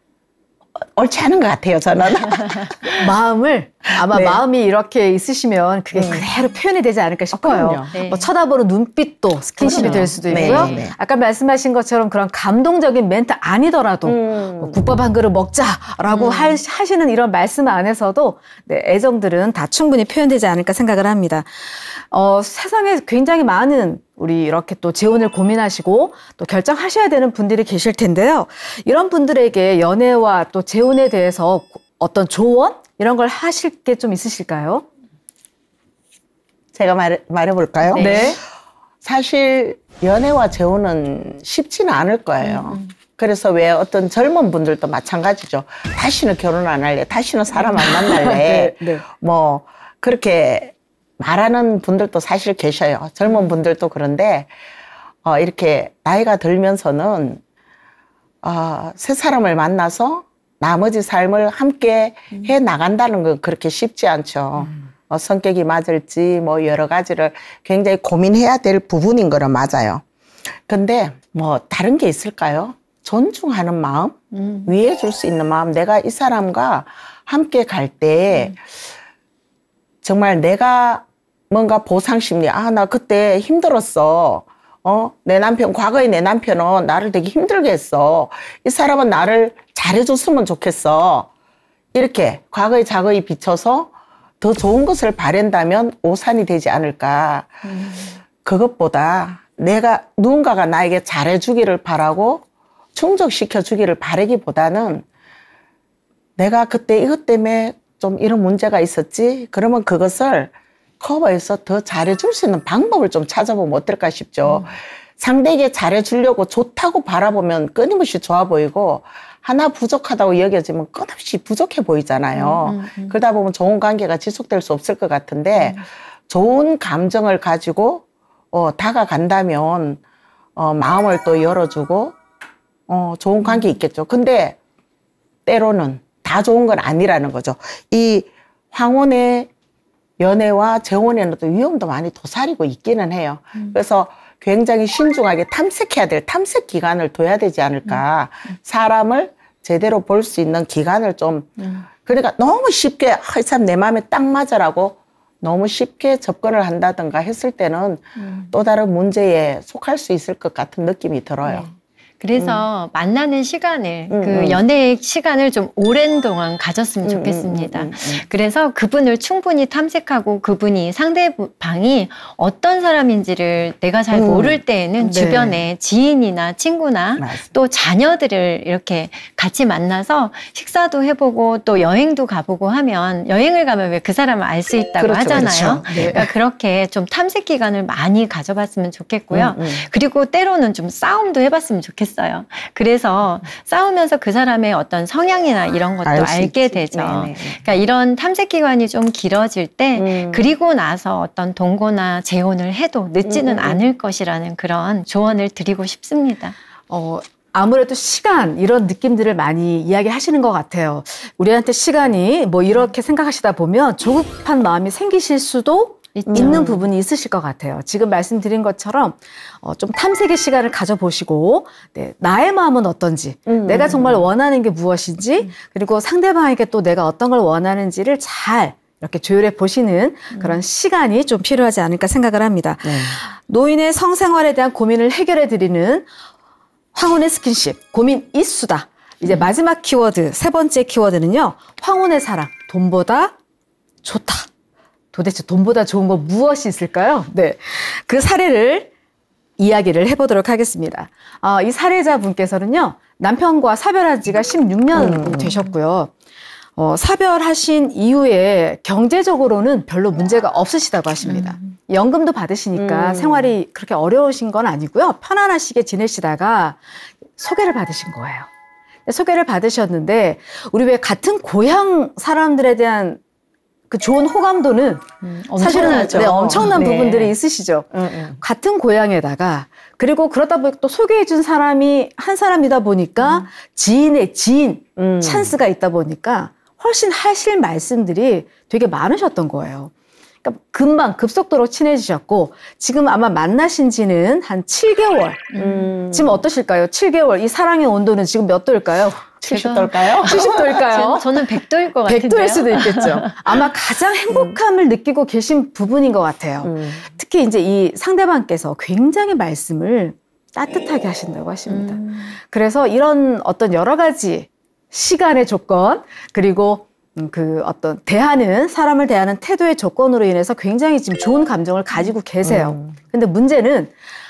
옳지 않은 것 같아요, 저는. 마음을, 아마 네. 마음이 이렇게 있으시면 그게 음. 그대로 표현이 되지 않을까 아, 싶어요. 뭐 네. 뭐 쳐다보는 눈빛도 스킨십이 될 수도 네, 있고요. 네. 아까 말씀하신 것처럼 그런 감동적인 멘트 아니더라도 음. 뭐 국밥 한 그릇 먹자라고 음. 하시는 이런 말씀 안에서도 네, 애정들은 다 충분히 표현되지 않을까 생각을 합니다. 어, 세상에 굉장히 많은 우리 이렇게 또 재혼을 고민하시고 또 결정하셔야 되는 분들이 계실 텐데요. 이런 분들에게 연애와 또 재혼에 대해서 어떤 조언 이런 걸 하실 게 좀 있으실까요? 제가 말, 말해볼까요? 네. 사실 연애와 재혼은 쉽지는 않을 거예요. 음, 음. 그래서 왜 어떤 젊은 분들도 마찬가지죠. 다시는 결혼 안 할래. 다시는 사람 안 만날래. 네, 네. 뭐 그렇게 말하는 분들도 사실 계셔요. 젊은 분들도 그런데 어, 이렇게 나이가 들면서는 어, 새 사람을 만나서 나머지 삶을 함께 음. 해 나간다는 건 그렇게 쉽지 않죠. 음. 어, 성격이 맞을지 뭐 여러 가지를 굉장히 고민해야 될 부분인 거는 맞아요. 근데 뭐 다른 게 있을까요? 존중하는 마음, 음. 위해 줄수 있는 마음, 내가 이 사람과 함께 갈때 음. 정말 내가 뭔가 보상 심리. 아, 나 그때 힘들었어. 어, 내 남편, 과거의 내 남편은 나를 되게 힘들게 했어. 이 사람은 나를 잘해줬으면 좋겠어. 이렇게 과거의 자거에 비춰서 더 좋은 것을 바란다면 오산이 되지 않을까. 음. 그것보다 내가 누군가가 나에게 잘해주기를 바라고 충족시켜주기를 바라기보다는 내가 그때 이것 때문에 좀 이런 문제가 있었지? 그러면 그것을 커버해서 더 잘해줄 수 있는 방법을 좀 찾아보면 어떨까 싶죠. 음. 상대에게 잘해주려고 좋다고 바라보면 끊임없이 좋아 보이고 하나 부족하다고 여겨지면 끝없이 부족해 보이잖아요. 음, 음, 음, 그러다 보면 좋은 관계가 지속될 수 없을 것 같은데 음. 좋은 감정을 가지고 어, 다가간다면 어, 마음을 또 열어주고 어, 좋은 관계 있겠죠. 근데 때로는 다 좋은 건 아니라는 거죠. 이 황혼의 연애와 재혼에는 또 위험도 많이 도사리고 있기는 해요. 음. 그래서 굉장히 신중하게 탐색해야 될 탐색 기간을 둬야 되지 않을까. 음. 음. 사람을 제대로 볼 수 있는 기간을 좀 음. 그러니까 너무 쉽게 하참 아, 내 마음에 딱 맞아라고 너무 쉽게 접근을 한다든가 했을 때는 음. 또 다른 문제에 속할 수 있을 것 같은 느낌이 들어요. 네. 그래서 음. 만나는 시간을 음, 그 음. 연애의 시간을 좀 오랜 동안 가졌으면 음, 음, 좋겠습니다. 그래서 그분을 충분히 탐색하고 그분이 상대방이 어떤 사람인지를 내가 잘 모를 때에는 네. 주변에 지인이나 친구나 맞습니다. 또 자녀들을 이렇게 같이 만나서 식사도 해보고 또 여행도 가보고 하면 여행을 가면 왜 그 사람을 알 수 있다고 그렇죠, 그렇죠. 하잖아요. 그렇죠. 네. 그러니까 그렇게 좀 탐색 기간을 많이 가져봤으면 좋겠고요. 그리고 때로는 좀 싸움도 해봤으면 좋겠어요. 있어요. 그래서 싸우면서 그 사람의 어떤 성향이나 아, 이런 것도 알게 되죠. 네네. 네, 네. 그러니까 이런 탐색 기관이좀 길어질 때 음. 그리고 나서 어떤 동거나 재혼을 해도 늦지는 음, 음, 음. 않을 것이라는 그런 조언을 드리고 싶습니다. 어, 아무래도 시간 이런 느낌들을 많이 이야기하시는 것 같아요. 우리한테 시간이 뭐 이렇게 생각하시다 보면 조급한 마음이 생기실 수도 있죠. 있는 부분이 있으실 것 같아요. 지금 말씀드린 것처럼 어, 좀 탐색의 시간을 가져보시고 네, 나의 마음은 어떤지, 음. 내가 정말 원하는 게 무엇인지, 음. 그리고 상대방에게 또 내가 어떤 걸 원하는지를 잘 이렇게 조율해 보시는 음. 그런 시간이 좀 필요하지 않을까 생각을 합니다. 네. 노인의 성생활에 대한 고민을 해결해 드리는 황혼의 스킨십 고민 이수다. 이제 음. 마지막 키워드 세 번째 키워드는요. 황혼의 사랑 돈보다 좋다. 도대체 돈보다 좋은 건 무엇이 있을까요? 네. 그 사례를 이야기를 해보도록 하겠습니다. 아, 이 사례자분께서는요, 남편과 사별한 지가 16년 음. 되셨고요. 어, 사별하신 이후에 경제적으로는 별로 문제가 없으시다고 하십니다. 음. 연금도 받으시니까 음. 생활이 그렇게 어려우신 건 아니고요. 편안하시게 지내시다가 소개를 받으신 거예요. 소개를 받으셨는데, 우리 왜 같은 고향 사람들에 대한 그 좋은 호감도는 음, 사실은 네, 네. 엄청난 네. 부분들이 있으시죠. 음, 음. 같은 고향에다가 그리고 그러다 보니까 또 소개해준 사람이 한 사람이다 보니까 음. 지인의 지인 음. 찬스가 있다 보니까 훨씬 하실 말씀들이 되게 많으셨던 거예요. 그러니까 금방 급속도로 친해지셨고 지금 아마 만나신 지는 한 7개월. 음. 지금 어떠실까요? 7개월 이 사랑의 온도는 지금 몇 도일까요? 70도일까요? 70도일까요? 저는 100도일 것같아요 100도일 수도 있겠죠. 아마 가장 행복함을 음. 느끼고 계신 부분인 것 같아요. 음. 특히 이제 이 상대방께서 굉장히 말씀을 따뜻하게 하신다고 하십니다. 음. 그래서 이런 어떤 여러 가지 시간의 조건 그리고 음, 그 어떤 대하는 사람을 대하는 태도의 조건으로 인해서 굉장히 지금 좋은 감정을 가지고 계세요. 음. 근데 문제는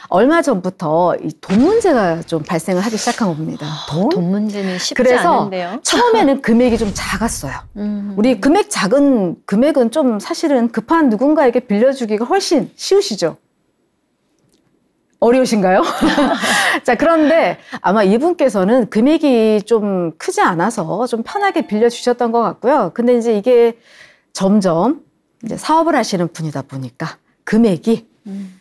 얼마 전부터 이 돈 문제가 좀 발생을 하기 시작한 겁니다. 아, 돈, 돈 문제는 쉽지 그래서 않은데요. 처음에는 금액이 좀 작았어요. 음. 우리 금액 작은 금액은 좀 사실은 급한 누군가에게 빌려주기가 훨씬 쉬우시죠. 어려우신가요? 자, 그런데 아마 이분께서는 금액이 좀 크지 않아서 좀 편하게 빌려주셨던 것 같고요. 근데 이제 이게 점점 이제 사업을 하시는 분이다 보니까 금액이 음.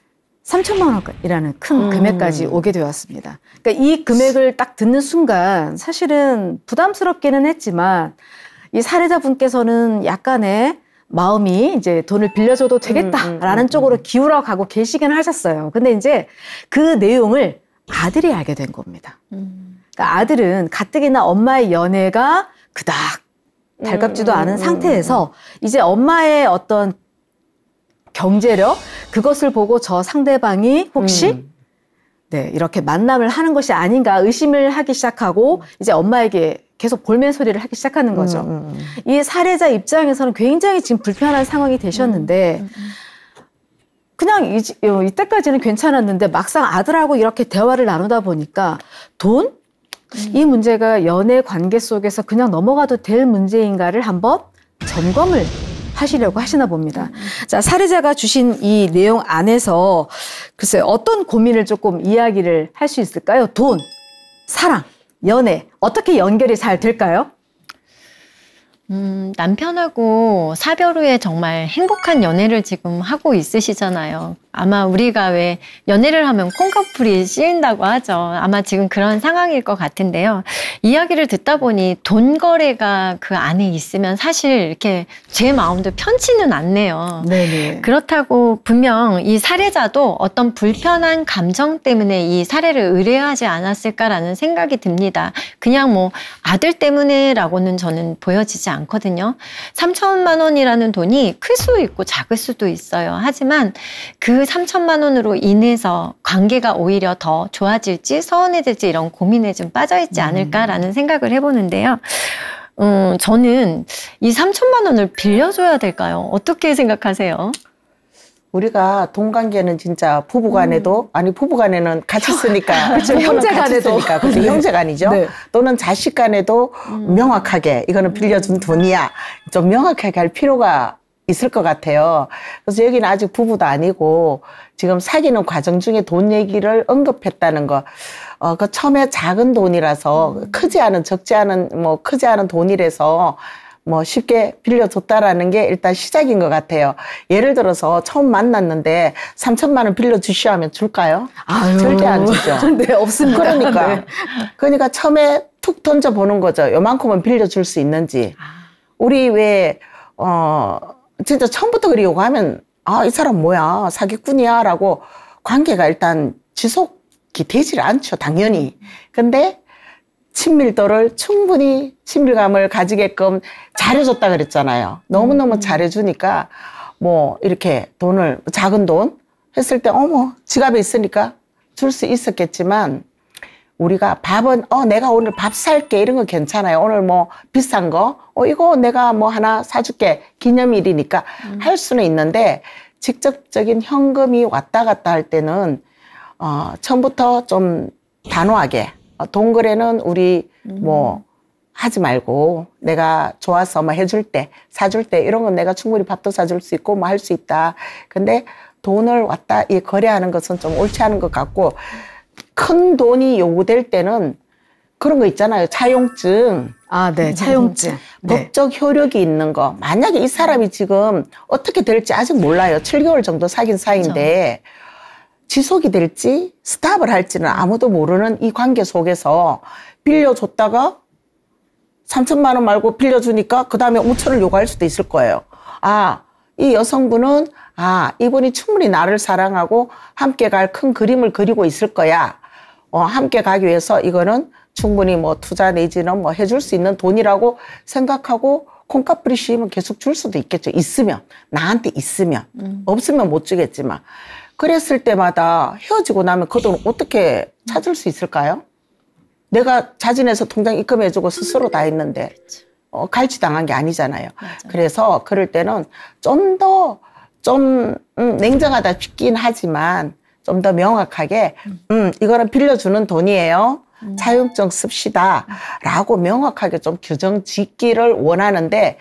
3천만 원이라는 큰 음. 금액까지 오게 되었습니다. 그러니까 이 금액을 딱 듣는 순간 사실은 부담스럽기는 했지만 이 사례자분께서는 약간의 마음이 이제 돈을 빌려줘도 되겠다라는 음, 음, 음 쪽으로 음. 기울어 가고 계시긴 하셨어요. 근데 이제 그 내용을 아들이 알게 된 겁니다. 음. 그러니까 아들은 가뜩이나 엄마의 연애가 그닥 달갑지도 않은 상태에서 이제 엄마의 어떤 경제력 그것을 보고 저 상대방이 혹시 음. 네 이렇게 만남을 하는 것이 아닌가 의심을 하기 시작하고 이제 엄마에게 계속 볼멘 소리를 하기 시작하는 음, 거죠. 음, 음. 이 사례자 입장에서는 굉장히 지금 불편한 상황이 되셨는데 음, 그냥 이, 어, 이때까지는 괜찮았는데 막상 아들하고 이렇게 대화를 나누다 보니까 돈? 이 문제가 연애 관계 속에서 그냥 넘어가도 될 문제인가를 한번 점검을 하시려고 하시나 봅니다. 자, 사례자가 주신 이 내용 안에서 글쎄 어떤 고민을 조금 이야기를 할 수 있을까요? 돈, 사랑, 연애 어떻게 연결이 잘 될까요? 음, 남편하고 사별 후에 정말 행복한 연애를 지금 하고 있으시잖아요. 아마 우리가 왜 연애를 하면 콩커풀이 씌인다고 하죠. 아마 지금 그런 상황일 것 같은데요. 이야기를 듣다 보니 돈 거래가 그 안에 있으면 사실 이렇게 제 마음도 편치는 않네요. 네네. 그렇다고 분명 이 사례자도 어떤 불편한 감정 때문에 이 사례를 의뢰하지 않았을까라는 생각이 듭니다. 그냥 뭐 아들 때문에라고는 저는 보여지지 않거든요. 3천만 원이라는 돈이 클 수 있고 작을 수도 있어요. 하지만 그 3천만 원으로 인해서 관계가 오히려 더 좋아질지 서운해질지 이런 고민에 좀 빠져있지 음. 않을까라는 생각을 해보는데요. 음, 저는 이 3천만 원을 빌려줘야 될까요? 어떻게 생각하세요? 우리가 돈 관계는 진짜 부부 간에도 음. 아니 부부 간에는 같이 쓰니까 그렇죠. 형제 간에도 그래서 형제 간이죠. 네. 또는 자식 간에도 음. 명확하게 이거는 빌려준 돈이야. 좀 명확하게 할 필요가 있을 것 같아요. 그래서 여기는 아직 부부도 아니고 지금 사귀는 과정 중에 돈 얘기를 언급했다는 거. 어, 그 처음에 작은 돈이라서 음. 크지 않은 적지 않은 뭐 크지 않은 돈이라서 뭐 쉽게 빌려줬다라는 게 일단 시작인 것 같아요. 예를 들어서 처음 만났는데 3천만 원 빌려주시오 하면 줄까요? 아유. 절대 안 주죠. 네, 없습니다. 그러니까. 네. 그러니까 처음에 툭 던져보는 거죠. 요만큼은 빌려줄 수 있는지. 아. 우리 왜, 어, 진짜 처음부터 그리고 하면 아 이 사람 뭐야 사기꾼이야라고 관계가 일단 지속이 되질 않죠 당연히 근데 친밀도를 충분히 친밀감을 가지게끔 잘해줬다 그랬잖아요 너무너무 음. 잘해주니까 뭐 이렇게 돈을 작은 돈 했을 때 어머 지갑에 있으니까 줄 수 있었겠지만 우리가 밥은 어 내가 오늘 밥 살게 이런 거 괜찮아요. 오늘 뭐 비싼 거 어 이거 내가 뭐 하나 사줄게 기념일이니까 음. 할 수는 있는데 직접적인 현금이 왔다 갔다 할 때는 어 처음부터 좀 단호하게 어, 동그래는 우리 뭐 음. 뭐 하지 말고 내가 좋아서 뭐 해줄 때 사줄 때 이런 건 내가 충분히 밥도 사줄 수 있고 뭐 할 수 있다. 근데 돈을 왔다 이 거래하는 것은 좀 옳지 않은 것 같고. 음. 큰 돈이 요구될 때는 그런 거 있잖아요. 차용증. 아, 네. 음, 차용증. 네. 법적 효력이 있는 거. 만약에 이 사람이 지금 어떻게 될지 아직 몰라요. 7개월 정도 사귄 사이인데 그렇죠. 지속이 될지 스탑을 할지는 아무도 모르는 이 관계 속에서 빌려줬다가 3천만 원 말고 빌려주니까 그 다음에 5천을 요구할 수도 있을 거예요. 아, 이 여성분은 아, 이분이 충분히 나를 사랑하고 함께 갈 큰 그림을 그리고 있을 거야. 어, 함께 가기 위해서 이거는 충분히 뭐 투자 내지는 뭐 해줄 수 있는 돈이라고 생각하고 콩깍불이 씌우면 계속 줄 수도 있겠죠. 있으면. 나한테 있으면. 음. 없으면 못 주겠지만. 그랬을 때마다 헤어지고 나면 그 돈 어떻게 찾을 수 있을까요? 내가 자진해서 통장 입금해주고 스스로 다 했는데. 그렇죠. 어, 갈치 당한 게 아니잖아요. 맞아. 그래서 그럴 때는 좀더 좀 음, 냉정하다 싶긴 하지만 좀 더 명확하게 음, 이거는 빌려주는 돈이에요. 차용증 음. 씁시다. 라고 명확하게 좀 규정 짓기를 원하는데,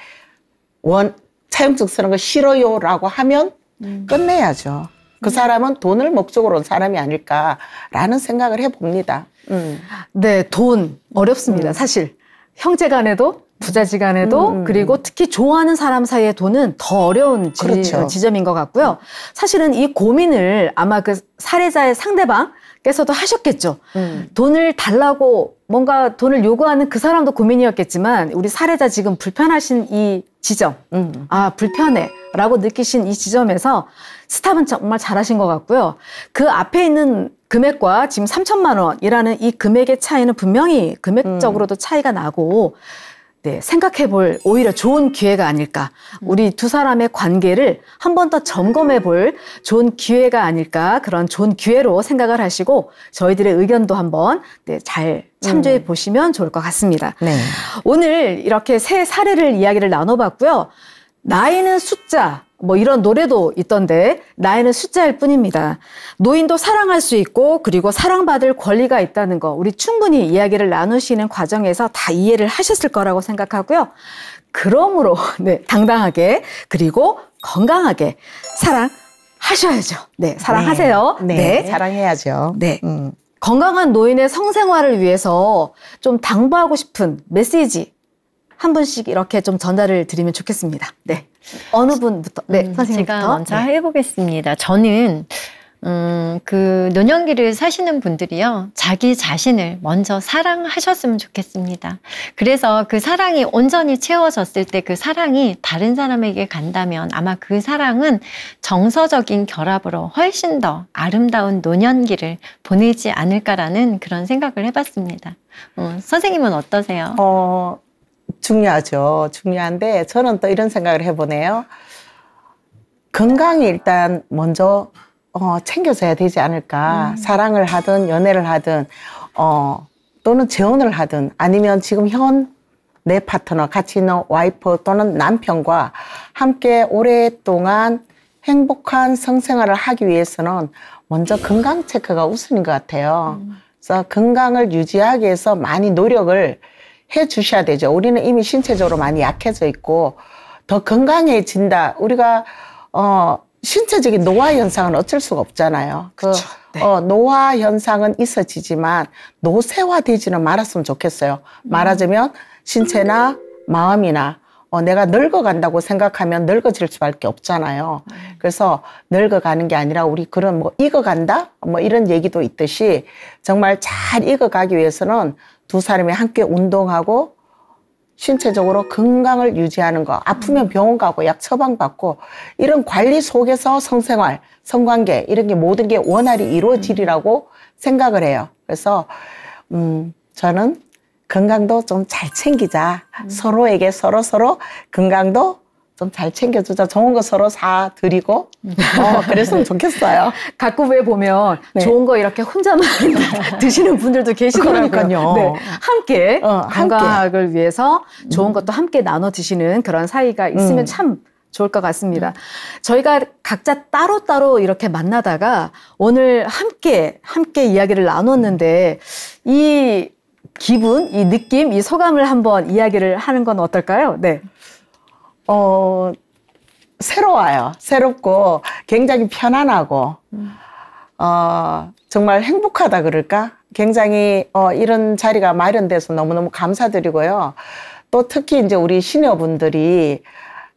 원, 차용증 쓰는 거 싫어요. 라고 하면 음. 끝내야죠. 그 음. 사람은 돈을 목적으로 온 사람이 아닐까라는 생각을 해봅니다. 음. 네, 돈. 어렵습니다, 사실. 형제 간에도 부자지 간에도 음, 음. 그리고 특히 좋아하는 사람 사이의 돈은 더 어려운 지, 그렇죠. 점인것 같고요. 사실은 이 고민을 아마 그 사례자의 상대방께서도 하셨겠죠. 음. 돈을 달라고 뭔가 돈을 요구하는 그 사람도 고민이었겠지만 우리 사례자 지금 불편하신 이 지점, 음. 아 불편해. 라고 느끼신 이 지점에서 스탑은 정말 잘하신 것 같고요. 그 앞에 있는 금액과 지금 3천만 원이라는 이 금액의 차이는 분명히 금액적으로도 음. 차이가 나고 네, 생각해 볼 오히려 좋은 기회가 아닐까. 음. 우리 두 사람의 관계를 한 번 더 점검해 볼 좋은 기회가 아닐까. 그런 좋은 기회로 생각을 하시고 저희들의 의견도 한번 네, 잘 참조해 음. 보시면 좋을 것 같습니다. 네. 오늘 이렇게 세 사례를 이야기를 나눠봤고요. 나이는 숫자, 뭐 이런 노래도 있던데 나이는 숫자일 뿐입니다. 노인도 사랑할 수 있고 그리고 사랑받을 권리가 있다는 거 우리 충분히 이야기를 나누시는 과정에서 다 이해를 하셨을 거라고 생각하고요. 그러므로 네, 당당하게 그리고 건강하게 사랑 하셔야죠. 네, 사랑하세요. 네, 네. 네. 사랑해야죠. 네. 음. 건강한 노인의 성생활을 위해서 좀 당부하고 싶은 메시지 한 분씩 이렇게 좀 전달을 드리면 좋겠습니다. 네. 어느 분부터? 네, 음, 선생님부터. 제가 네. 먼저 네. 해보겠습니다. 저는 음, 그 노년기를 사시는 분들이요. 자기 자신을 먼저 사랑하셨으면 좋겠습니다. 그래서 그 사랑이 온전히 채워졌을 때 그 사랑이 다른 사람에게 간다면 아마 그 사랑은 정서적인 결합으로 훨씬 더 아름다운 노년기를 보내지 않을까라는 그런 생각을 해봤습니다. 어, 선생님은 어떠세요? 어, 중요하죠. 중요한데 저는 또 이런 생각을 해보네요. 건강이 일단 먼저 어, 챙겨줘야 되지 않을까. 음. 사랑을 하든 연애를 하든 어, 또는 재혼을 하든 아니면 지금 현 내 파트너 같이 있는 와이프 또는 남편과 함께 오랫동안 행복한 성생활을 하기 위해서는 먼저 건강 체크가 우선인 것 같아요. 음. 그래서 건강을 유지하기 위해서 많이 노력을 해 주셔야 되죠. 우리는 이미 신체적으로 많이 약해져 있고 더 건강해진다. 우리가 어 신체적인 노화 현상은 어쩔 수가 없잖아요. 그 네. 어, 노화 현상은 있어지지만 노쇠화되지는 말았으면 좋겠어요. 음. 말하자면 신체나 마음이나 어, 내가 늙어간다고 생각하면 늙어질 수밖에 없잖아요. 음. 그래서 늙어가는 게 아니라 우리 그런 뭐 익어간다 뭐 이런 얘기도 있듯이 정말 잘 익어가기 위해서는 두 사람이 함께 운동하고 신체적으로 건강을 유지하는 거, 아프면 병원 가고 약 처방받고 이런 관리 속에서 성생활, 성관계 이런 게 모든 게 원활히 이루어지리라고 생각을 해요. 그래서 음 저는 건강도 좀 잘 챙기자. 음. 서로에게 서로 서로 건강도 좀잘 챙겨주자. 좋은 거 서로 사 드리고 어, 그랬으면 좋겠어요. 가구왜 보면 네. 좋은 거 이렇게 혼자만 드시는 분들도 계시더라고요. 그러니까요. 네. 함께 어, 건강을 함께. 위해서 좋은 음. 것도 함께 나눠 드시는 그런 사이가 있으면 음. 참 좋을 것 같습니다. 음. 저희가 각자 따로따로 이렇게 만나다가 오늘 함께, 함께 이야기를 나눴는데 이 기분, 이 느낌, 이 소감을 한번 이야기를 하는 건 어떨까요? 네. 어, 새로워요. 새롭고 굉장히 편안하고 어, 정말 행복하다 그럴까? 굉장히 어, 이런 자리가 마련돼서 너무너무 감사드리고요. 또 특히 이제 우리 시녀분들이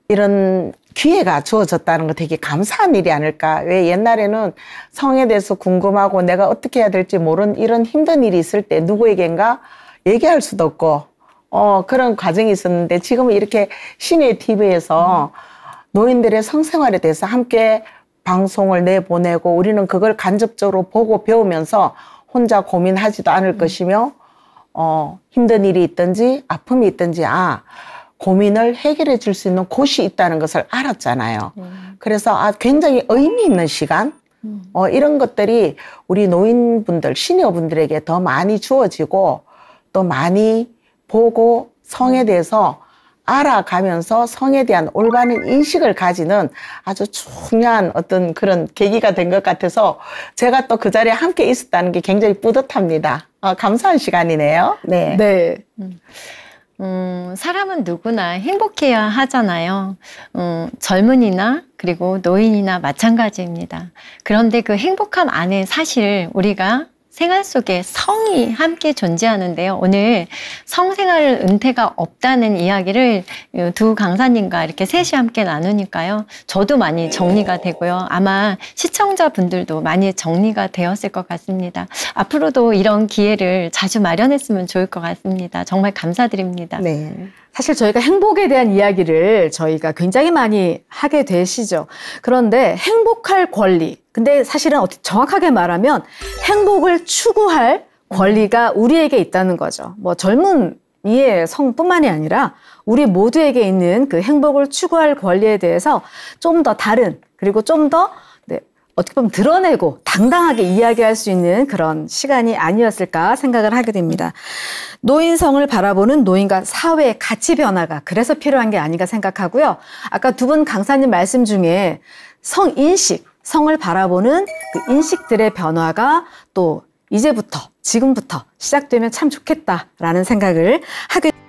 이런 기회가 주어졌다는 거 되게 감사한 일이 아닐까. 왜 옛날에는 성에 대해서 궁금하고 내가 어떻게 해야 될지 모르는 이런 힘든 일이 있을 때 누구에겐가 얘기할 수도 없고 어, 그런 과정이 있었는데 지금은 이렇게 시내 TV에서 노인들의 성생활에 대해서 함께 방송을 내보내고 우리는 그걸 간접적으로 보고 배우면서 혼자 고민하지도 않을 음. 것이며 어, 힘든 일이 있든지 아픔이 있든지 아 고민을 해결해 줄 수 있는 곳이 있다는 것을 알았잖아요. 음. 그래서 아 굉장히 의미 있는 시간 음. 어, 이런 것들이 우리 노인분들 시니어분들에게 더 많이 주어지고 또 많이 보고 성에 대해서 알아가면서 성에 대한 올바른 인식을 가지는 아주 중요한 어떤 그런 계기가 된 것 같아서 제가 또 그 자리에 함께 있었다는 게 굉장히 뿌듯합니다. 아, 감사한 시간이네요. 네. 네. 음. 음, 사람은 누구나 행복해야 하잖아요. 음, 젊은이나 그리고 노인이나 마찬가지입니다. 그런데 그 행복함 안에 사실 우리가 생활 속에 성이 함께 존재하는데요. 오늘 성생활 은퇴가 없다는 이야기를 두 강사님과 이렇게 셋이 함께 나누니까요. 저도 많이 정리가 되고요. 아마 시청자분들도 많이 정리가 되었을 것 같습니다. 앞으로도 이런 기회를 자주 마련했으면 좋을 것 같습니다. 정말 감사드립니다. 네. 사실 저희가 행복에 대한 이야기를 저희가 굉장히 많이 하게 되시죠. 그런데 행복할 권리, 근데 사실은 어떻게 정확하게 말하면 행복을 추구할 권리가 우리에게 있다는 거죠. 뭐 젊은 이의 성뿐만이 아니라 우리 모두에게 있는 그 행복을 추구할 권리에 대해서 좀 더 다른 그리고 좀 더 네, 어떻게 보면 드러내고 당당하게 이야기할 수 있는 그런 시간이 아니었을까 생각을 하게 됩니다. 노인성을 바라보는 노인과 사회의 가치 변화가 그래서 필요한 게 아닌가 생각하고요. 아까 두 분 강사님 말씀 중에 성인식 성을 바라보는 그 인식들의 변화가 또 이제부터 지금부터 시작되면 참 좋겠다라는 생각을 하게